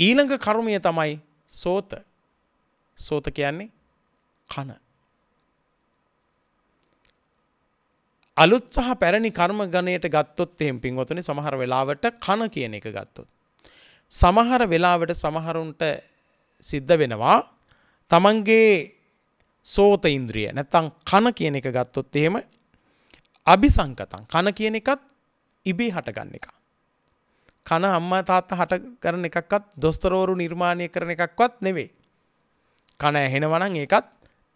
ඊළඟ කර්මය තමයි සෝත සෝත කියන්නේ කන. අලුත් සහ පැරණි කර්ම ගණයට ගත්තොත් එහෙම පින්වතුනි සමහර වෙලාවට කන කියන එක ගත්තොත්. සමහර වෙලාවට සමහරුන්ට සිද්ධ වෙනවා තමන්ගේ සෝත ඉන්ද්‍රිය නැත්තං කන කියන එක ගත්තොත් එහෙම අභිසංකතන් කන කියන එකත් ඉබේ හටගන්න එක. කන අම්මා තාත්තා හට කරන එකක්වත් දොස්තරෝරු නිර්මාණය කරන එකක්වත් නෙවෙයි. කන ඇහෙනවනම් ඒකත්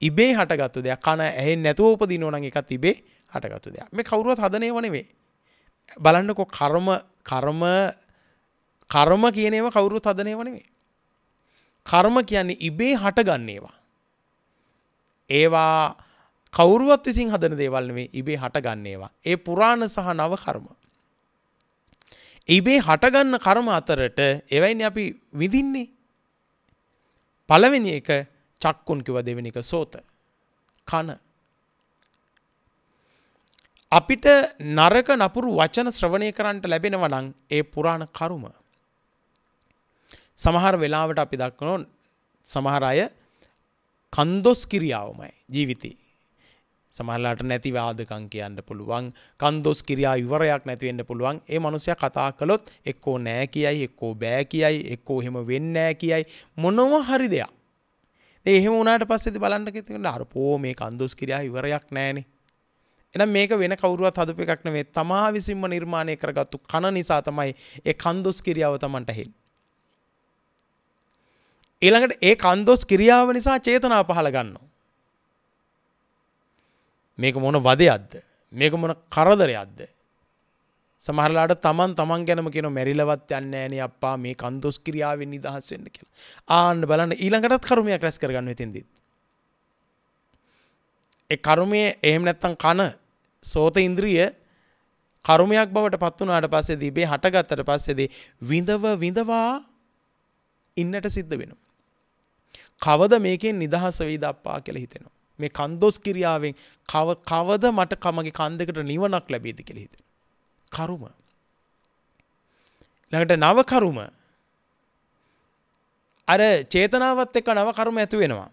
ඉබේ හටගත්තු දෙයක්. කන ඇහෙන්නේ නැතුව උපදිනවනම් ඒකත් ඉබේ හටගත්තු දෙයක්. මේ කවුරුවත් හදන ඒවා නෙවෙයි. බලන්නකෝ කර්ම කර්ම කර්ම කියන ඒවා කවුරුත් හදන ඒවා නෙවෙයි. කර්ම කියන්නේ ඉබේ හටගන්න ඒවා. ඒවා කවුරුවත් විසින් හදන දේවල් නෙවෙයි ඉබේ හටගන්න ඒවා. ඒ පුරාණ සහ නව කර්ම. ඉබේ හටගන්න කර්ම අතරට එවයින් අපි විඳින්නේ. පළවෙනි එක චක්කුන් කිව දෙවෙනි එක සෝත. කන. අපිට නරක නපුරු වචන ශ්‍රවණය කරන්නට ලැබෙනව නම් ඒ පුරාණ කරුම. සමහර වෙලාවට අපි දක්වනො සමහර අය කන්දොස් කිරියාවමයි ජීවිතේ. සමහරලාට නැති වාදකම් කියන්න පුළුවන් කන්දොස් කිරියා විවරයක් නැති වෙන්න පුළුවන් ඒ මනුස්සයා කතා කළොත් එක්කෝ නෑ කියයි එක්කෝ බෑ කියයි එක්කෝ එහෙම වෙන්නේ නෑ කියයි මොනවා හරි දෙයක් ඒ එහෙම වුණාට පස්සේදී බලන්න කිව්වොත් අර පෝ මේ කන්දොස් කිරියා විවරයක් නෑනේ එහෙනම් මේක වෙන කවුරුවත් හදපු එකක් නෙවෙයි තමා විසින්ම නිර්මාණය කරගත්තු කන නිසා තමයි ඒ කන්දොස් කිරියාව Tamanට හෙන්නේ ඊළඟට ඒ කන්දොස් කිරියාව නිසා චේතනාව පහළ ගන්නවා මේක මොන වදයක්ද මේක මොන කරදරයක්ද සමහරලාට තමන් තමන් ගැනම කියන මැරිලවත් යන්න ෑනේ අපා මේ කන්දොස් කිරියාවෙන් නිදහස් වෙන්න කියලා. ආන්න බලන්න ඊළඟටත් කර්මයක් රැස් කරගන්න වෙතින්දෙත්. ඒ කර්මයේ එහෙම නැත්තම් කන සෝත ඉන්ද්‍රිය කර්මයක් බවට පත් වුණාට පස්සේ දීබේ හටගත්තට පස්සේදී විඳව විඳවා ඉන්නට සිද්ධ වෙනවා. කවද මේකෙන් නිදහස වෙයිද අප්පා කියලා හිතෙනවා. මේ කන්දොස් කිරියාවෙන් කව කවද මට කමගේ කන්දකට නිවනක් ලැබේද කියලා හිතෙන. කරුම. ළඟට නව කරුම. අර චේතනාවත් එක්ක නව කර්ම ඇති වෙනවා.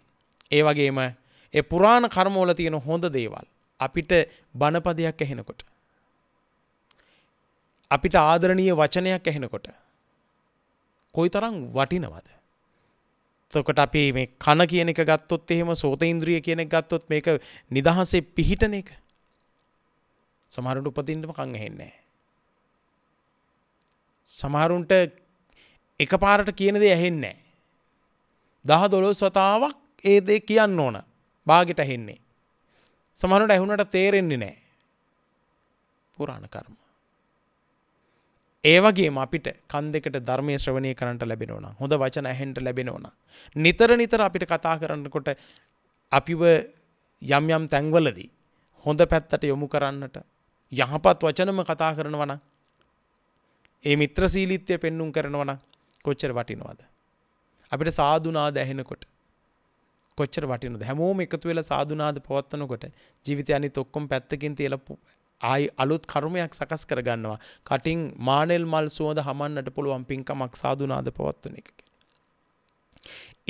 ඒ වගේම ඒ පුරාණ කර්මවල තියෙන හොඳ දේවල් අපිට බණපදයක් ඇහෙනකොට අපිට ආදරණීය වචනයක් ඇහෙනකොට කොයිතරම් වටිනවද එතකොට අපි මේ කන කියන එක ගත්තොත් එහෙම සෝත ඉන්ද්‍රිය කියන එක ගත්තොත් මේක නිදහසේ පිහිටන එක. සමහරුන්ට උපදින්නම කන් ඇහෙන්නේ නැහැ. සමහරුන්ට එකපාරට කියන දේ ඇහෙන්නේ නැහැ. 10 12 වතාවක් ඒ දේ කියන්න ඕන. ਬਾගෙට ඇහෙන්නේ. සමහරුන්ට ඇහුනට තේරෙන්නේ නැහැ. පුරාණ කර්ම. ඒවගේ අපිට කන් දෙකට ධර්මය ශ්‍රවණය කරට ලැබෙනවන හොඳ වචන ඇහෙන්ට ලැබෙනවන. නිතර නිතර අපිට කතා කරන්නකොට අපිව යම් යම් තැන්වලදී හොඳ පැත්තට යොමු කරන්නට යහපත් වචනම කතා කරනවන ඒ මිත්‍ර සීලිත්‍යය පෙන්නුම් කරනවන කොච්චර වටිනවාද. අපිට සාධනා දැහෙනකොට කොච්චර වටිනද හැමෝම එකතු වෙලා සාධනාද පවත්වනකොට ජීවිතයනි තොක්කොම් පැත්තකින් තියල ආයි අලුත් කර්මයක් සකස් කරගන්නවා. කටින් මානෙල් මල් සුවඳ හමන්නට පුළුවන් පින්කමක් සාදුනාද පවත්වන එක.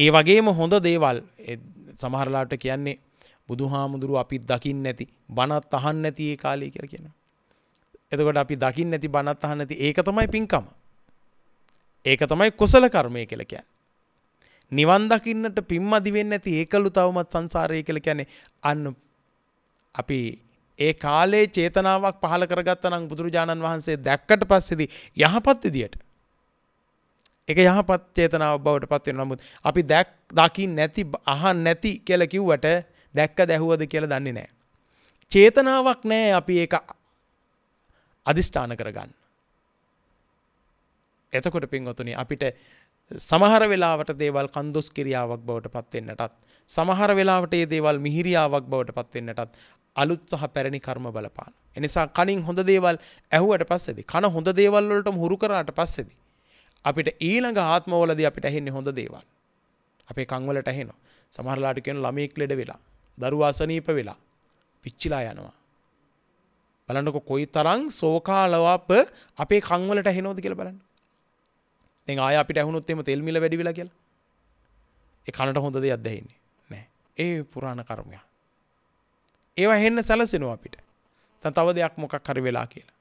ඒ වගේම හොඳ දේවල් සමහරලාට කියන්නේ බුදුහාමුදුරුව අපි දකින්න නැති බණත් අහන්න නැති ඒ කාලේ කියලා කියනවා. එතකොට අපි දකින්න නැති බණත් අහන්න නැති ඒක තමයි පින්කම. ඒක තමයි කුසල කර්මය කියලා කියන්නේ. නිවන් දකින්නට පිම්මදි වෙන්නේ නැති ඒකලු තවමත් සංසාරයේ කියලා කියන්නේ අන්න අපි ඒ කාලේ චේතනාවක් පහළ කරගත්ත නම් බුදුරජාණන් වහන්සේ දැක්කට පස්සෙදි යහපත් විදියට. එක යහපත් චේතනාව බවට පත්වෙන නමුත් අපි දැක් දකිින් නැති අහන් නැති කියල කිව්වට දැක්ක දැහුවද කියල දන්නේ නෑ. චේතනාවක් නෑ අපි ඒ අධිෂ්ඨාන කරගන්න. එතකොට පින්වතුනි අපිට සමහර වෙලාවට දේවල් කන්දොස් කිරියාවක් බවට පත්වෙන්නටත්. සමහර වෙලාවට ඒ දේවල් මිහිරියාවක් බවට පත්වෙන්නටත් අලුත් සහ පැරණි කර්ම බලපාන. එනිසා කනින් හොඳ දේවල් ඇහුවට පස්සේදී කන හොඳ දේවල් වලටම හුරු කරාට පස්සේදී අපිට ඊළඟ ආත්මවලදී අපිට ඇහෙන්නේ හොඳ දේවල්. අපේ කන් වලට ඇහෙනවා. සමහරලාට කියන ළමෙක් ලෙඩ වෙලා, දරුවා අසනීප වෙලා පිච්චිලා යනවා. බලන්නකො කොයිතරම් සෝකාලවප අපේ කන් වලට ඇහෙනවද කියලා බලන්න. දැන් ආය අපිට ඇහුනොත් එහෙම තෙල් මිල වැඩි වෙලා කියලා. ඒ කනට හොඳ දෙයක් දැනෙන්නේ නැහැ. ඒ පුරාණ කර්මයක්. ඒවා හෙන්න සැලසෙනවා අපිට. දැන් තව දෙයක් මොකක් හරි වෙලා කියලා.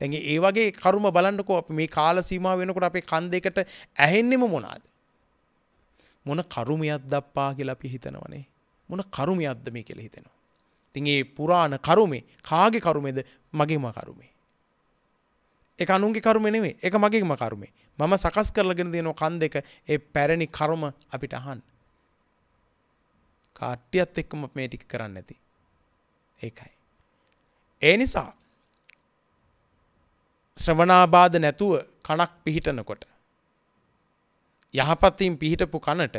දැන් ඒ වගේ කරුම බලන්නකෝ අපි මේ කාල සීමාව වෙනකොට අපේ කන් දෙකට ඇහෙන්නෙම මොනවාද? මොන කරුමයක්ද අප්පා කියලා අපි හිතනවනේ. මොන කරුමයක්ද මේ කියලා හිතෙනවා. ඉතින් ඒ පුරාණ කරුමේ කාගේ කරුමේද? මගේම කරුමේ. ඒක අනුන්ගේ කරුමේ නෙමෙයි. ඒක මගේම කරුමේ. මම සකස් කරලාගෙන දෙන කන් දෙක ඒ පැරණි කර්ම අපිට අහන්න. කාට්ටියත් එක්කම මේ ටික කරන්න ඇති. ඒකයි. ඒ නිසා ශ්‍රවනාබාධ නැතුව කණක් පිහිටනකොට. යහපත්තින් පිහිටපු කණට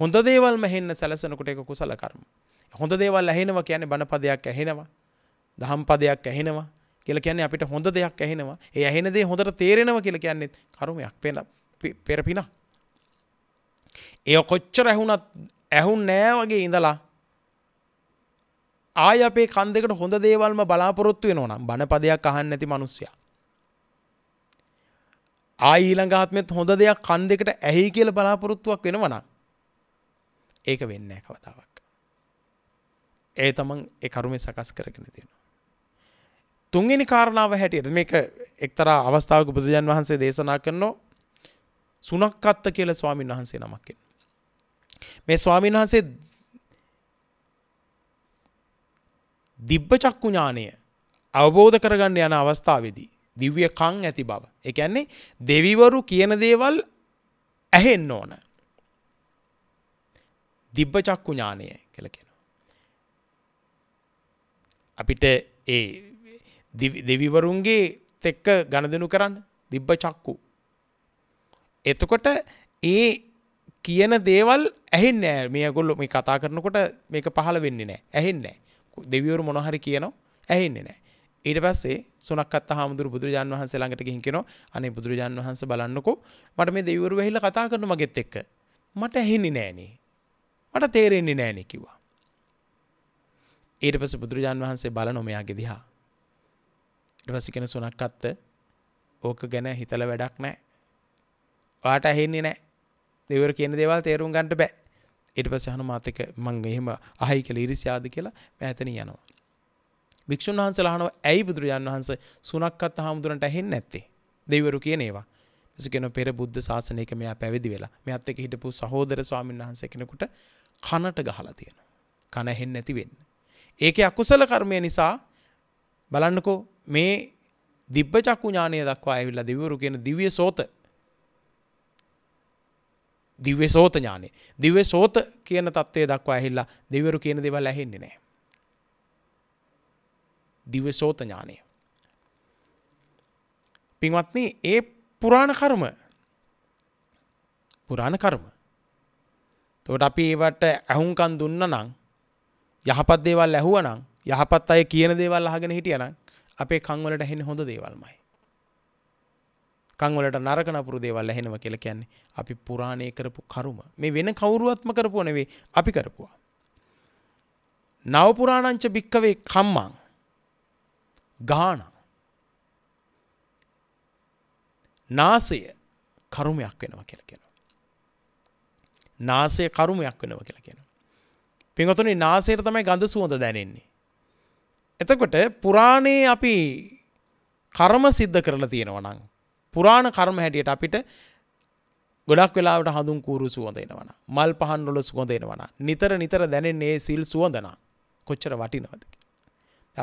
හොඳ දේවල් මෙහෙන්න සැලසනකොට එක කුසල කර්ම. හොඳ දේවල් ඇහෙනවා කියන්නේ බණපදයක් ඇහෙනවා. දහම් පදයක් ඇහෙනවා කියලා කියන්නේ අපිට හොඳ දෙයක් ඇහෙනවා. ඒ ඇහෙන දේ හොඳට තේරෙනවා කියලා කියන්නේ කර්මයක් පෙරපින. ඒ කොච්චර ඇහුණත් ඇහුන් නෑ වගේ ඉඳලා ආය අපේ කන් දෙකට හොඳ දේවල්ම බලාපොරොත්තු වෙනවා නම් බණපදයක් අහන්න නැති මිනිස්සයා ආයි ඊළඟ ආත්මෙත් හොඳ දෙයක් කන් දෙකට ඇහි කියලා බලාපොරොත්තුවක් වෙනවා නම් ඒක වෙන්නේ නැහැ කවදාවත් ඒ තමන් ඒ කරුමේ සකස් කරගෙන තියෙනවා තුන්වෙනි කාරණාව හැටියට මේක එක්තරා අවස්ථාවක බුදුජන් වහන්සේ දේශනා කරනෝ සුනක්කත්ත කියලා ස්වාමින් වහන්සේ නමක් එන්න මේ ස්වාමීන් වහන්සේ දිබ්බ චක්කු ඥානය අවබෝධ කරගන්න යන අවස්ථාවේදී දිව්‍ය කන් ඇති බව. ඒ කියන්නේ දෙවිවරු කියන දේවල් ඇහෙන්න ඕන. දිබ්බ චක්කු ඥානය කියලා කියනවා. අපිට ඒ දෙවිවරුන්ගේ තෙක්ක ගණදෙනු කරන්න දිබ්බ චක්කු. එතකොට ඒ කියන දේවල් ඇහෙන්න මේගොල්ලො මේ කතා කරනකොට මේක පහල වෙන්නේ නෑ ඇහෙන්න දෙවියවරු මොනහරි කියනවා ඇහෙන්නේ නෑ ඊට පස්සේ සුනක්කත් හාමුදුර බුදුරජාන් වහන්සේ ළඟට ගිහින් කියනවා අනේ බුදුරජාන් වහන්සේ බලන්නකෝ මට මේ දෙවිවරු ඇහිලා කතා කරන මගෙත් එක්ක මට ඇහෙන්නේ නෑනේ මට තේරෙන්නේ නෑනේ කිව්වා ඊට පස්සේ බුදුරජාන් වහන්සේ බලනවා මෙයාගේ දිහා ඊට පස්සේ කියන සුනක්කත් ඕක ගැන හිතලා වැඩක් නෑ ඔයාට ඇහෙන්නේ නෑ දෙවර කියන දේවල් තේරුම් ගන්නට බෑ. ඊට පස්සේ හනුමාත් එක මම එහෙම අහයි කියලා ඉරිසියාද කියලා මෑතන යනවා. වික්ෂුන් වහන්සේලා අහනවා ඇයි බුදුරජාන් වහන්සේ සුණක්කත් හාමුදුරන්ට ඇහෙන්නේ නැත්තේ? දෙවිවරු කියන ඒවා. ඊට කියන පෙර බුද්ධ ශාසනයක මෙයා පැවිදි වෙලා මෙයාත් එක්ක හිටපු සහෝදර ස්වාමීන් වහන්සේ කෙනෙකුට කනට ගහලා තියෙනවා. කන ඇහෙන්නේ නැති වෙන්න. ඒකේ අකුසල කර්මය නිසා බලන්නකෝ මේ දිබ්බ චක්කු ඥානය දක්වා ඇවිල්ලා දෙවිවරු කියන දිව්‍ය සෝත දිව්‍ය සෝත ඥානෙ. දිව්‍ය සෝත කියන தත්ත්වය දක්වා ඇහිලා දෙවිවරු කියන දේවල් ඇහෙන්නේ නැහැ. දිව්‍ය සෝත ඥානෙ. පින්වත්නි, ඒ පුරාණ කර්ම පුරාණ කර්ම. එතකොට අපි ඒවට ඇහුම්කන් දුන්නා නම් යහපත් දේවල් ඇහුවා නම් යහපත් අය කියන දේවල් අහගෙන හිටියා නම් අපේ කන් වලට ඇහෙන්නේ හොඳ දේවල්මයි. කංවලට නරකනපුරු දේවල් ඇහෙනව කියලා කියන්නේ අපි පුරාණය කරපු කරුම මේ වෙන කවුරුවත්ම කරපු නෙවේ අපි කරපුවා. නවපුරාණංච භික්කවේ කම්මං ගාන නාසය කරුමයක් වෙනව කියලා කියනවා. නාසය කරුමයක් වෙනව කියලා කියනවා. පින්වතුනි නාසයට තමයි ගඳ සුවඳ දැනෙන්නේ. එතකොට පුරාණයේ අපි කර්ම සිද්ධ කරලා තියෙනවා නම් පුරාණ කර්ම හැටියට අපිට ගොඩක් වෙලාට හඳුන් කූරු සුවඳෙනවන මල් පහන් වල සුවඳෙනවන නිතර නිතර දැනෙන්නේ සිල් සුවඳන කොච්චර වටිනවද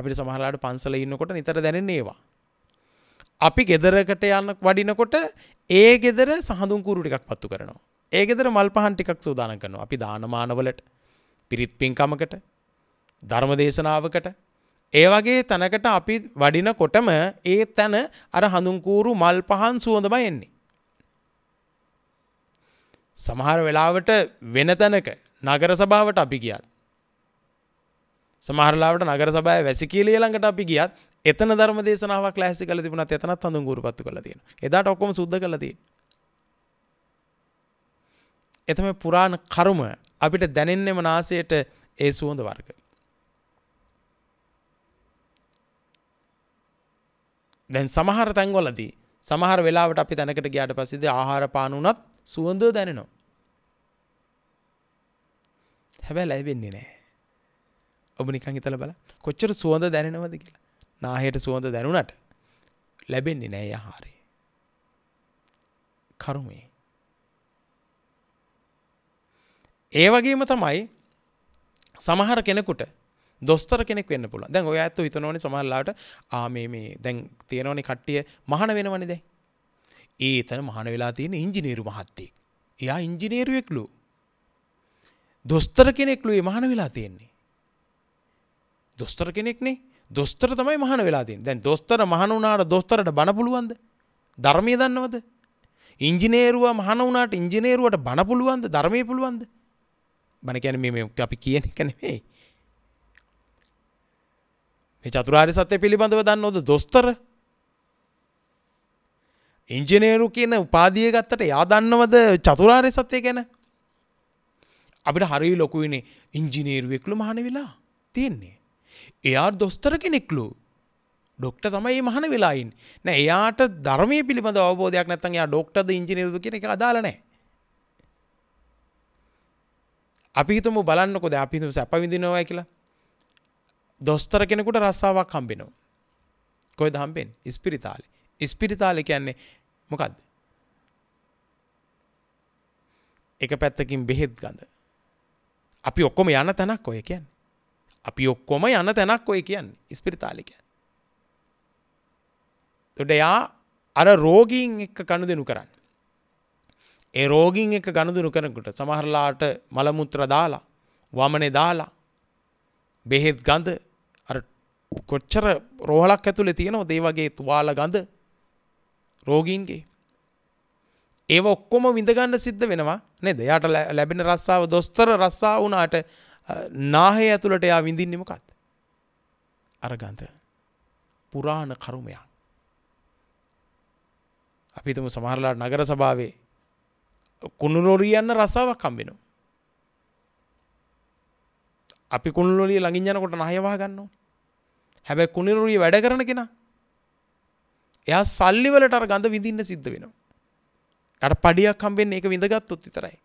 අපිට සමහරලාට පන්සල ඉන්නකොට නිතර දැනෙන්නේ ඒවා අපි ගෙදරකට යන්න වඩිනකොට ඒ ගෙදර සහඳුන් කූරු ටිකක් පත්තු කරනවා ඒ ගෙදර මල් පහන් ටිකක් සූදානම් කරනවා අපි දානමානවලට පිරිත් පින්කමකට ධර්ම දේශනාවකට ඒ වගේ තැනකට අපි වඩිනකොටම ඒ තැන අර හඳුන්කූරු මල් පහන් සුවඳම එන්නේ. සමහර වෙලාවට වෙන තැනක නගර සභාවට අපි ගියත්. සමහරලාවට නගර සභාව වැසිකිලිය ළඟට අපි ගියත් එතන ධර්ම දේශනාවක් ලෑස්ති කරලා තිබුණත් එතනත් හඳුන්කූරු පත්තු කරලා තියෙනවා. එදාට ඔක්කොම සුද්ධ කරලා තියෙනවා. එතම පුරාණ කර්ම අපිට දැනෙන්නෙම නාසයට ඒ සුවඳ වර්ග. දැන් සමහර තැන්වලදී සමහර වෙලාවට අපි තැනකට ගියාට පස්සේද ආහාර පාන උනත් සුවඳ දැනෙනවා. හැබැයි ලැබ වෙන්නේ නැහැ. ඔබ නිකන් හිතලා බලන්න. කොච්චර සුවඳ දැනෙනවද කියලා. නාහයට සුවඳ දැනුණාට ලැබෙන්නේ නැහැ ආහාරය. කර්මය. ඒ වගේම තමයි සමහර කෙනෙකුට දොස්තර කෙනෙක් වෙන්න පුළ දැන් ඔය ඇත්තු හිතනවන සමල්ලාට ආමේ මේ දැන් තියෙනවනි කට්ටිය මහන වෙනවනිද ඒතන මහන වෙලා තියෙන ඉංජිනේරු මහත්තේ එයා ඉංජිනේරුවෙක්ලු දොස්තර කෙනෙක්ලු ඒ මහන වෙලා තියෙන්නේ දොස්තර කෙනෙක්නේ දොස්තර තමයි මහන වෙලා තියෙන්නේ දැන් දොස්තර මහන වුණාට දොස්තරට බන පුළුවන්ද ධර්මය දන්නවද ඉංජිනේරුවා මහන වුණාට ඉංජිනේරුවට බන පුළුවන්ද ධර්මය පුළුවන්ද බණ කියන්නේ මේ අපි කියන එක නෙමෙයි මේ චතුරාරි සත්‍යය පිළිබඳව දන්නවද දොස්තර ඉංජිනේරු කියන උපාදිය ගත්තට යා දන්නවද චතුරාරි සත්‍යය ගැන අපිට හරි ලොකුයිනේ ඉංජිනේරුවෙක්ලු මහන වෙලා තියෙන්නේ එයා දොස්තර කෙනෙක්ලු ඩොක්ට සමයි මහන වෙලායින් නෑ එයාට ධර්මය පිළිබඳ අවබෝධයක් නැත්තන් යා ඩොක්ටද ඉංජිනේරුදු කියන එක අදාලනෑ අපිහිතම බලන්නකොද අපිහිතම සැපවිඳිනවා කියලා දොස්තර කෙනෙකුට රස්සාාවක් හම්බෙනවා. කොයි දම්බෙන් ඉස්පිරිතාලි ඉස්පිරිතාලි කියන්නේ මොකක්ද. එක පැත්තකින් බෙහෙත් ගඳ. අපි ඔක්කොම යන තැනක් ඔය කියන්. අපි ඔක්කොම යන තැනක් ඔය කියන්න ඉස්පිරිතාලිකය. තොට යා අර රෝගීන් එක්ක කණු දෙනු කරන්න. ඒ රෝගීන් එක ගණදුනු කරනකුට සමහරලාට මළමුත්‍ර දාලා වමනෙ දාලා බෙහෙත් ගඳ කොච්චර රෝහලක් ඇතුළේ තියෙනවා දේ වගේ තුවාල ගඳ රෝගීන්ගේ. ඒව ඔක්කොම විඳගන්න සිද්ධ වෙනවා නේද? යාට ලැබෙන රස්සාව දොස්තර රස්සාව වුණාට නාහය ඇතුළට එයා විඳින්නේ මොකක්ද? අර ගඳ. පුරාණ කර්මයක්. අපි තුමු සමහරලාට නගර සභාවේ කුණුලොරිය යන්න රසාවක් හම්බෙනවා. අපි කුණුලොරිය ළඟින් යනකොට නහය වහ ගන්නවා. හැබැ කුණිරුරිය වැඩ කරන කෙන එයා සල්ලිවලට අර ගඳ විඳන්න සිද්ධ වෙනවා. අට පඩියක් හම්බෙන් එක විඳගත්තොත් විතරයි.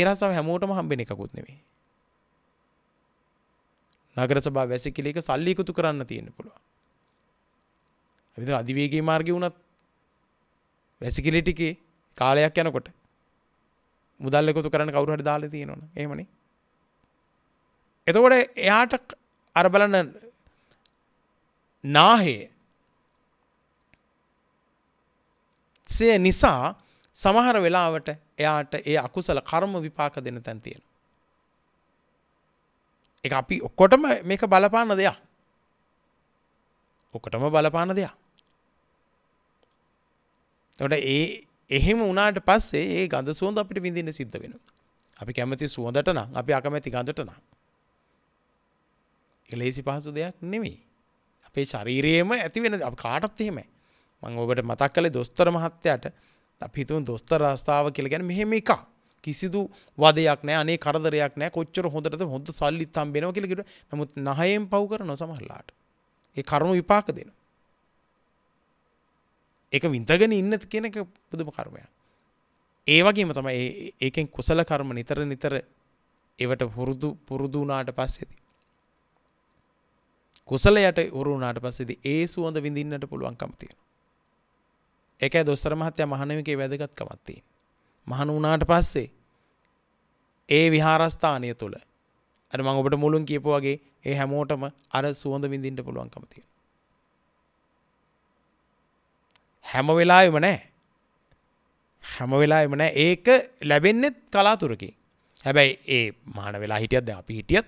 ඒරසම හැමෝටම හම්බෙන එකකුත් නෙවේ. නගර සබා වැසිකිලික සල්ලිකුතු කරන්න තියෙන පුළුව. ඇවිද අධිවේගේ මාර්ගය වුණත් වැසිකිලිටිකේ කාලයක් යනකොට මුදල් එකතු කරන කවරුහට දාලා තියෙනවන ඒමන එතකොට එයාට අරබලන්න නාහය සය නිසා සමහර වෙලාවට එයාට ඒ අකුසල කර්ම විපාක දෙන තැන් තියෙන. එක අපි ඔක්කොටම මේක බලපාන දෙයක්. ඔකටම බලපාන දෙයක්. තොට ඒ එහෙම උනාට පස්සේ ඒ ගඳ සුවඳ අපිට විඳින්න සිද්ධ වෙන. අපි කැමති සුවඳට නම් අපි අකමැති ගඳට නම්. එක ලේසි පහසු දෙයක් නෙමෙයි. අපේ ශරීරයේම ඇති වෙන කාටත් එහෙමයි මං ඔබට මතක් කළේ දොස්තර මහත්තයාට අපි හිතමු දොස්තර රස්තාව කියලා කියන්නේ මෙහෙම එකක් කිසිදු වදයක් නෑ අනේ කරදරයක් නෑ කොච්චර හොඳටද හොඳ සල්ලිත් හම්බෙනවා කියලා කිව්වා නමුත් නහයෙන් පව් කරන සමහරලාට ඒ කරුණු විපාක දෙනවා ඒක විඳගෙන ඉන්න කියන එක පුදුම කර්මයක් ඒ වගේම තමයි ඒකෙන් කුසල කර්ම නිතර නිතර ඒවට පුරුදු පුරුදු වුණාට පස්සේදී කුසලයට උරුුණාට පස්සෙදි ඒ සුවඳ විඳින්නට පුළුවන්කම තියෙන. ඒකයි දොස්තර මහත්තයා මහණෙමිකේ වැදගත්කමක් තියෙන්නේ. මහණ වුණාට පස්සේ ඒ විහාරස්ථානය තුළ අර මං ඔබට මුළුන් කියපු වගේ ඒ හැමෝටම අර සුවඳ විඳින්න පුළුවන්කම තියෙනවා. හැම වෙලාවෙම නෑ. හැම වෙලාවෙම නෑ. ඒක ලැබෙන්නේ කලාතුරකින්. හැබැයි ඒ මහාන වෙලා හිටියත් දැන් අපි හිටියත්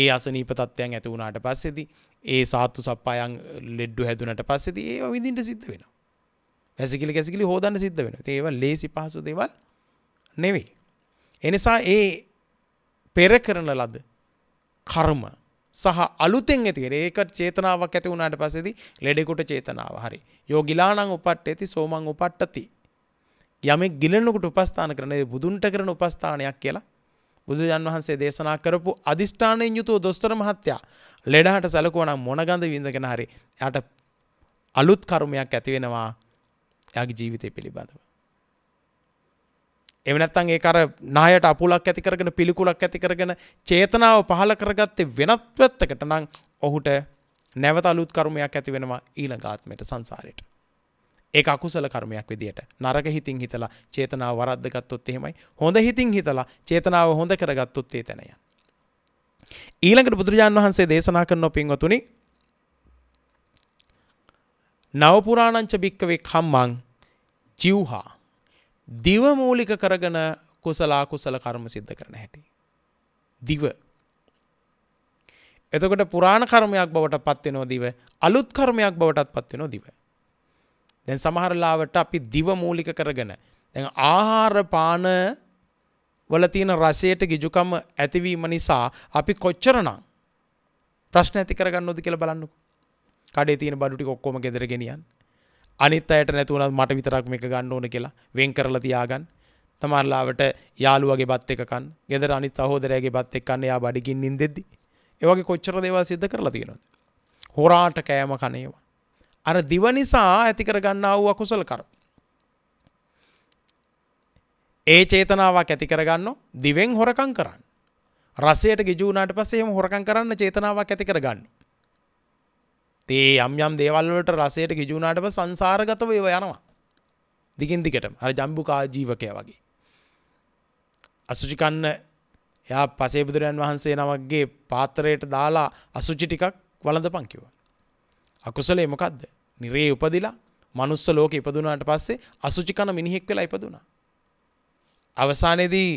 ඒ අසනීප තත්ත්වයන් ඇති වුණාට පස්සෙදි ඒ සාත්තු සප්පායන් ලෙඩ්ඩු හැදුනට පස්සෙදි ඒ විඳින්ට සිද්ධ වෙන පැසිකිලි කැසිකිලි හෝදන්න සිද්ධ වෙන ඒව ලේසි පහසු දේවල් නෙවෙයි. එනිසා ඒ පෙර කරන ලද කර්ම සහ අලුතෙන් ඇති ඒකට චේතනාවක් ඇති වුණට පසෙදි ලෙඩෙකුට චේතනාව හරි යෝගිලානං උපට්ට ඇති සෝමං උපට්ටති යමෙක් ගිලෙන්න්නකුට උපස්ථාන කරන බුදුන්ට කරන උපස්ථානයක් කියලා බුදුජන් වහන්සේ දේශනා කරපු අධිෂ්ඨානයෙන් යුතුව දොස්තර මහත්තයා ලෙඩහට සැලකුවනම් මොනගඳ විඳගෙන හරි යට අලුත් කර්මයක් ඇතිවෙනවා යාගේ ජීවිතය පිළිබඳව. එම නැත්තන් ඒ අර නායට අපුලක් ඇති කරගෙන පිළිකුලක් ඇති කරගෙන චේතනාව පහළ කරගත්තේ වෙනත් පැත්තකට නම් ඔහුට නැවත අලුත් කර්මයක් ඇති වෙනවා ඊළඟාත්මයට සංසාරයට. ඒක අකුසල කර්මයක් විදියට. නරක හිතින් හිතලා චේතනාව වරද්දගත්තොත් එහෙමයි. හොඳ හිතින් හිතලා චේතනාව හොඳ කරගත්තොත් ඒ තැන ඊළඟට බුදුරජාණන් වහන්සේ දේශනා කරන පින්වතුනි නව පුරාණංච භික්කවේ කම්මං ජීවහා දිව මූලික කරගෙන කුසල අකුසල කර්ම සිද්ධ කරන හැටි. දිව එතකොට පුරාණ කර්මයක් බවට පත් වෙනවා දිව අලුත් කර්මයක් බවටත් පත් වෙනවා දිව දැන් සමහරලාවට අපි දිව මූලික කරගෙන දැන් ආහාර පාන වල තියෙන රසයට ගිජුකම ඇතිවීම නිසා අපි කොච්චරනම් ප්‍රශ්න ඇති කරගන්නවද කියලා බලන්නකෝ. කඩේ තියෙන බඩු ටික ඔක්කොම ගෙදර ගෙනියන්න. අනිත් අයට නැති වුණත් මට විතරක් මේක ගන්න ඕන කියලා වෙන් කරලා තියාගන්න. තමාරලාවට යාළුවගේ බත් එක කන්න. ගෙදර අනිත් සහෝදරයාගේ බත් එක්ක කන්න යා බඩගින් නින්දෙද්දි. ඒ වගේ කොච්චර දේවල් සිද්ධ කරලා තියෙනවද? හොරාට කෑම කනේවා. අර දිව නිසා ඇති කරගන්නා වූ අකුසල කර්ම. ඒ චේතනාවක් ඇති කරගන්නෝ දිවෙන් හොරකම් කරන්න. රසයට ගිජු වුණාට පස්සේ එහෙම හොරකම් කරන්න චේතනාවක් ඇති කරගන්න. තේ යම් යම් දේවල් වලට රසයට ගිජු වුණාට පස්සේ සංසාරගතව ඒව යනවා. දිගින් දිගටම. අර ජම්බුකා ජීවකයා වගේ. අසුචි කන්න එයා පසේ බුදුරයන් වහන්සේ නමක්ගේ පාත්‍රයට දාලා අසුචි ටිකක් වළඳපන් කිව්වා. අකුසලේ මොකක්ද? නිරේ උපදිලා මනුස්ස ලෝකෙ ඉපදුනාට පස්සේ අසුචි කන මිනිහෙක් වෙලා ඉපදුනා. අවසානයේදී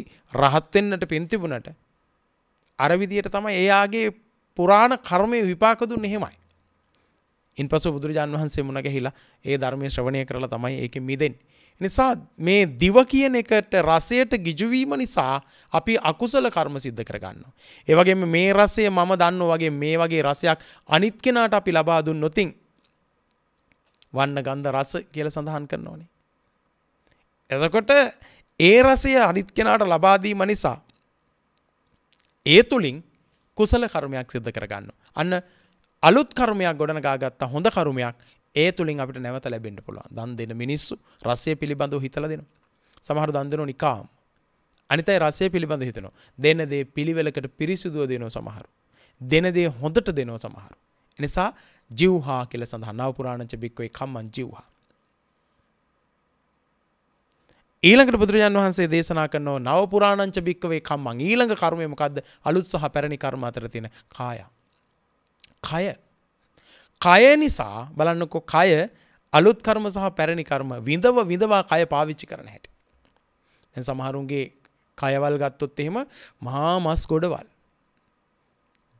රහත් වෙන්නට පින් තිබුණට අර විදියට තමයි එයාගේ පුරාණ කර්මයේ විපාක දුන්නේ එහෙමයි. ඉන්පසු බුදුරජාන් වහන්සේ මුණ ගැහිලා ඒ ධර්මයේ ශ්‍රවණය කරලා තමයි ඒකෙ මිදෙන්නේ. නිසා මේ දිව කියන එකට රසයට ගිජුවීම නිසා අපි අකුසල කර්ම සිද්ධ කරගන්නවා. ඒ වගේම මේ රසය මම දන්නෝ වගේ මේ වගේ රසයක් අනිත් කෙනාට අපි ලබා දුන්නොතින් වන්න ගන්ධ රස කියලා සඳහන් කරන්න ඕනේ. එතකොට ඒ රසය අනිත් කෙනාට ලබා දීම නිසා ඒ තුලින් කුසල කර්මයක් සිද්ධ කරගන්නවා. අන්න අලුත් කර්මයක් ගොඩනගාගත්තා හොඳ කර්මයක් ඒ තුළින් අපිට නැවත ලැබෙන්ට පුළුවන් දන් දෙන මිනිස්සු රස්සය පිළිබඳව හිතල දෙන සමහර දන්දනු නිකාම් අනිතයි රස්සය පිළිබඳ හිතනවා දෙන දේ පිළිවෙලකට පිරිසිදුව දෙනෝ සමහරු දෙනදේ හොඳට දෙනෝ සමහරු එනිසා ජිව්හා කියල සඳහා නවපුරාණච බික්වේ කම්මන් ජිව්හා ඊළඟට බුදුරජාන් වහන්සේ දේශනා කරනවා නවපුරාණංච භික්කවේ කම්මං ඊළඟ කර්මය මොකද්ද අලුත් සහ පැරණි කර්ම අතර තියෙන කාය. කය කය නිසා බලන්නකො කය අලුත් කර්ම සහ පැරණි කර්ම විඳව විඳවා කය පාවිච්චි කරන හැට. දැන් සමහරුන්ගේ කයවල් ගත්තොත් එහෙම මහා මස් ගොඩවල්.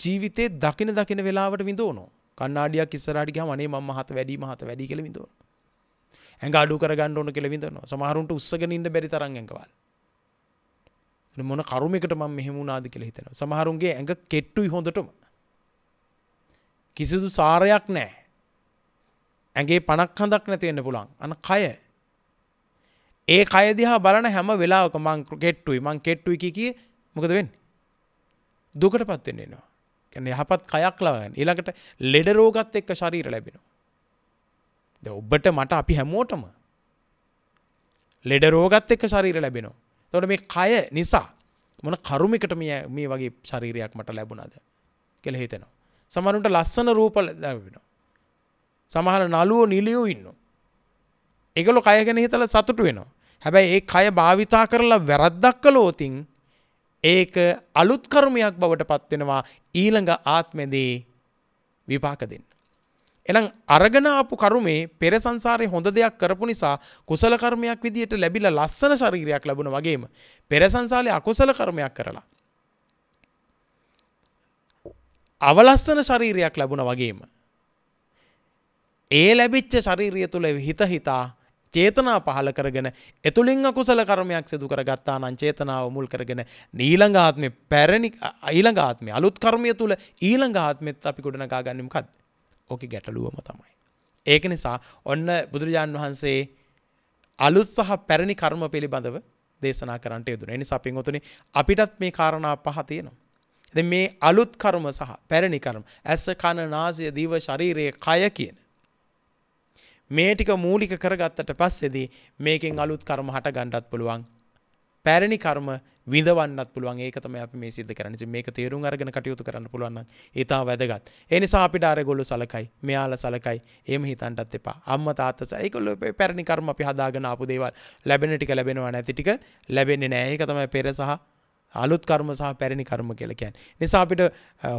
ජීවිතේ දකින දකින වෙලාවට විඳවනවා. කන්නාඩියක් ඉස්සරහට ගියාම අනේ මම මහත වැඩි මහත වැඩි කියලා විඳවනවා. ඇඟ අඩු කරගන්න ඕන කියලා විඳවනවා. සමහරුන්ට උස්සගෙන ඉන්න බැරි තරම් ඇඟවල්. මොන කරුමයකට මම මෙහෙම වුණාද කියලා හිතෙනවා. සමහරුන්ගේ ඇඟ කෙට්ටුයි හොඳටම. කිසිදු සාරයක් නෑ. ඇගේ පනක් හඳක් නැතිවෙන්න පුළන් අන කය. ඒ කයදිහා බලන හැම වෙලාක මං කෙට්ටුයි මං කෙට්ටුයි කිය මොකද වෙන්න. දුකට පත්වෙන්නේෙනවා. කැන යහපත් කයක් ලවගන්න ඊළඟට ලෙඩ රෝගත් එක්ක ශරීර ලැබෙනවා. ද ඔබට මට අපි හැමෝටම ලෙඩ රෝගත් එක්ක ශරීර ලැබෙනවා. තොට මේ කය නිසා මොන කරුමිකට මේ වගේ ශරීරයක් මට ලැබුණද කෙළ හිතෙනවා. සමරුන්ට ලස්සන රූපල දැවෙන. සමහර නලුවෝ නිලියූ ඉන්න. එකලො කයගෙන හිතල සතුට වෙනවා. හැබැයි ඒ කය භාවිතා කරලා වැරද්දක් කළෝතින් ඒක අලුත් කර්මයක් බවට පත්වෙනවා ඊළඟ ආත්මෙදී විපාක දෙන්න. එනම් අරගෙන ආපු කර්මේ පෙර සංසාරේ හොඳ දෙයක් කරපු නිසා කුසල කර්මයක් විදියට ලැබිලා ලස්සන ශරීරයක් ලැබුණා වගේම පෙර සංසාරේ අකුසල කර්මයක් කරලා අවලස්සන ශරීරයක් ලැබුණ වගේම. ඒ ලැබිච්ච ශරීරිය තුළ හිත හිතා චේතනා පහල කරගෙන එතුළින් අකුසල කර්මයක් සිදු කර ගත්තා නම් චේතනාව මුල් කරගෙන නීළඟාත්මේ පැරණි ඊළඟාත්මේ අලුත් කර්මය තුළ ඊළඟාත්මෙත් අපි ගොඩනගා ගන්නෙමු කද්ද? ඕකේ ගැටලුවම තමයි. ඒක නිසා ඔන්න බුදුරජාන් වහන්සේ අලුත් සහ පැරණි කර්ම පිළිබඳව දේශනා කරන්නට යෙදුණා. ඒ නිසා පින්වතුනි අපිටත් මේ කාරණා පහ තියෙනවා. ඉතින් මේ අලුත් කර්ම සහ පැරණි කර්ම ඇස කන නාසය දිව ශරීරය කය කියන මේ ටික මූලික කරගත්තට පස්සේදී මේකෙන් අලුත් කර්ම හට ගන්නත් පුළුවන් පැරණි කර්ම විඳවන්නත් පුළුවන් ඒක තමයි අපි මේ සිද්ධ කරන්නේ. ඉතින් මේක තේරුම් අරගෙන කටයුතු කරන්න පුළුවන් නම් ඒ තා වැදගත්. ඒ නිසා අපිට අර ඒගොල්ලෝ සලකයි, මෙයාලා සලකයි. එහෙම හිතන්නත් එපා. අම්මා තාත්තා සහ ඒගොල්ලෝ පැරණි කර්ම අපි හදාගෙන ආපු දේවල් ලැබෙන ටික ලැබෙනවා නැති ටික ලැබෙන්නේ නැහැ. ඒක තමයි පෙර සහ අලුත් කර්ම සහ පැරණි කර්ම කියලකැන් නිසා අපිට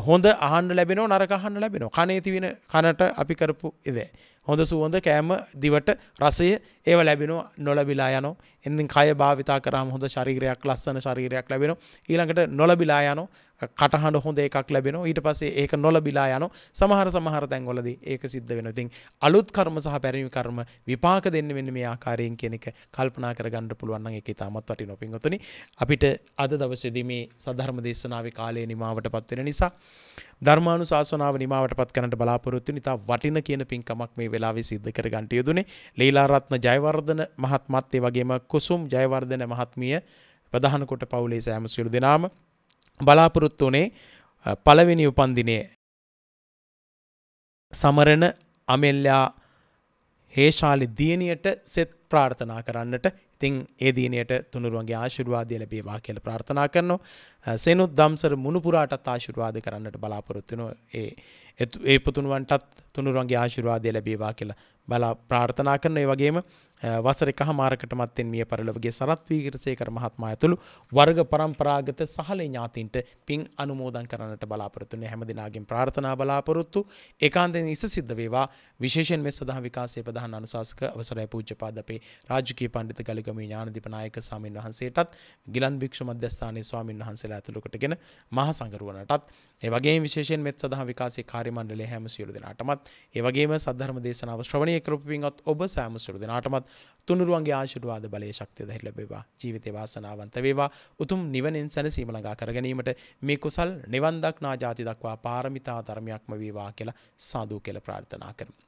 හොඳ අහන්න ලැබෙනෝ නරකහන්න ලැබෙන කනේතිවෙන කනට අපි කරපු එවෑ හොඳ සුවඳ කෑම දිවට රසය ඒව ලැබෙනවා නොලබිලා යනෝ එන්නින් කය භාවිතා කරාම හොඳ ශරීරයක් ලස්සන ශරීරයක් ලැබෙනවා ඊළඟට නොලබිලා යනෝ කටහඬ හොඳ එකක් ලැබෙනවා ඊට පස්සේ ඒක නොලබිලා යනෝ සමහර සමහර තැන්වලදී ඒක සිද්ධ වෙනවා ඉතින් අලුත් කර්ම සහ පැරණි කර්ම විපාක දෙන්න මෙන්න මේ ආකාරයෙන් කියන එක කල්පනා කරගන්න පුළුවන් නම් ඒක ඉතාමත් වටිනවා පින්වතුනි අපිට අද දවසේදී මේ සද්ධර්ම දේශනාවේ කාලය නිමාවටපත් වෙන නිසා ධර්මානු ශාසනාව නිමාවටපත් කරන්නට බලාපොරොත්තු වෙන ඉතා වටින කියන පින්කමක් මේ වෙලාවේ සිද්ධ කර ගන්නට යෙදුනේ ලීලාරත්න ජයවර්ධන මහත්මත් ඒ වගේම කුසුම් ජයවර්ධන මහත්මිය ප්‍රධාන කොට පවුලේ සෑම සියලු දෙනාම බලාපොරොත්තු වුනේ පළවෙනි උපන්දිනයේ සමරණ අමෙල්ලා හේශාලි දියණියට සෙත් ප්‍රාර්ථනා කරන්නට ඉතිං ඒ දිනයට තුනුරුවන්ගේ ආශිර්වාදය ලැබේවා කියලා ප්‍රාර්ථනා කරනවා. සෙනුත් දම්සර මුණුපුරාටත් ආශිර්වාද කරන්නට බලාපොරොත්තු වෙනවා. ඒ ඒ පුතුණුවන්ටත් තුනුරුවන්ගේ ආශිර්වාදය ලැබේවා කියලා බලා ප්‍රාර්ථනා කරන ඒ වගේම වසර එකහමාරකට මත්තෙන් මිය පරලොවගේ සරත් වීගිරසේකර මහත්මයා ඇතුළු වර්ග પરම්පරාගත සහල ඥාතීන්ට පින් අනුමෝදන් කරන්නට බලාපොරොත්තු වෙන හැම දිනාගෙන් ප්‍රාර්ථනා බලාපොරොත්තු ඒකාන්තයෙන් ඉස සිද්ධ වේවා විශේෂයෙන් මේ සඳහා විකාශයේ ප්‍රධාන අනුශාසක අවසරයි පූජ්‍යපාද අපේ රාජකීය පඬිතු ගලගමී ඥානදීප නායක ස්වාමින් වහන්සේටත් ගිලන් භික්ෂු මධ්‍යස්ථානයේ ස්වාමින් වහන්සේලා ඇතුළු කොටගෙන මහ සංගරුවනටත් ඒ වගේම විශේෂයෙන් මෙත් සඳහා විකාශයේ කාර්ය මණ්ඩලයේ හැම සියලු දෙනාටමත් ඒ වගේම සද්ධර්ම දේශනාව ශ්‍රවණය කරපු පින්වත් ඔබ සෑම සියලු දෙනාටමත් බලවත් තුනුරුවන්ගේ ආශිර්වාද බලයේ ශක්තිය දහිර ලැබේවා ජීවිතේ වාසනාවන්ත වේවා උතුම් නිවනින් සැනසීම ළඟා කර ගැනීමට මේ කුසල් නිවන් දක්නා ජාති දක්වා පාරමිතා ධර්මයක්ම වේවා කියලා සාදු කියලා ප්‍රාර්ථනා කරමු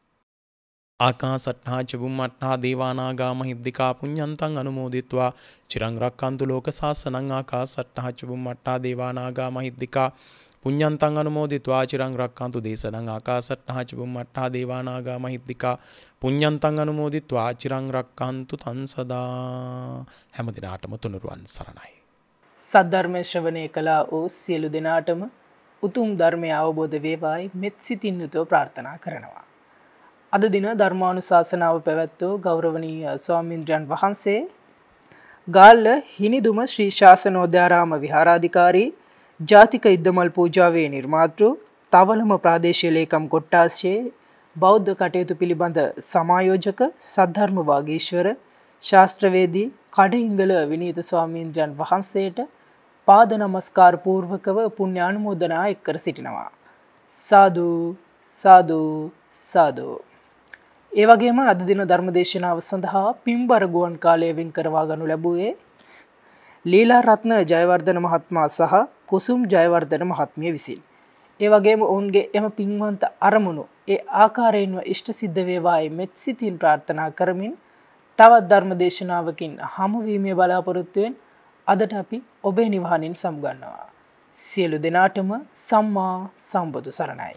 ආකාසට්හා චබුම්මට්හා දේවානාගා මහිද්దికා පුඤ්ඤන්තං අනුමෝදිත්වා චිරං රක්칸තු ලෝක සාසනං ආකාසට්හා චබුම්මට්හා දේවානාගා මහිද්దికා පුඤ්ඤන්තං අනුමෝදිත्वा චිරං රක්칸තු දේශනං ආකාසට්ඨාච බුම්මට්ඨා දේවානාගා මහිද්దికා පුඤ්ඤන්තං අනුමෝදිත्वा චිරං රක්칸තු තං සදා හැම දිනාටම තුනුරුවන් සරණයි සද්ධර්මය ශ්‍රවණය කළා වූ සියලු දෙනාටම උතුම් ධර්මය අවබෝධ වේවායි මෙත් සිතින් යුතුව ප්‍රාර්ථනා කරනවා. අද දින ධර්මානු ශාසනාව පැවැත්වෝ ගෞරවනී ස්වාමින්ද්‍රයන් වහන්සේ ගාල්ල හිනිදුම ශ්‍රී ශාසනෝධ්‍යාරාම විහාරාධිකාරී ಜಾತಿಕ ಇದ್ದಮಲ್ಪು ಜಾವೆ ನಿರ್ಮಾತೃ ತವಲಮ ಪ್ರಾದೇಶೀಯ ಲೇಖಂ ಕೊಟ್ಟಾಸೆ බෞද්ධ කටයුතු පිළිබඳ සමායෝජක සද්ධර්ම වාගීශ්වර ශාස්ත්‍රවේදී කඩඉංගල විනීත ස්වාමීන්ද්‍රයන් වහන්සේට පාද නමස්කාර පූර්වකව පුණ්‍යානුමෝදනා එක් කර සිටිනවා. සාධූ සාධූ සාධූ. ඒවගේම අදදින ධර්මදේශනාව සඳහා පිම්බර ගුවන් කාලය වෙන් කරවා ගනු ලැබුවේ. ලීලා රත්න ජයවර්ධන මහත්මා සහ කුසුම් ජයවර්ධන මහත්මිය විසින්. ඒවගේම ඔවුන්ගේ එම පින්වන්ත අරමුණු ඒ ආකාරයෙන්ව ඉෂ්ට සිද්ධවේවායි මෙත් සිතින් ප්‍රාර්ථනා කරමින් තවත් ධර්ම දේශනාවකින් හමුවීමේ බලාපොරොත්තුවෙන් අදට අපි ඔබේ නිවානින් සම්ගන්නවා. සියලු දෙනාටම සම්මා සම්බුදු සරණයි.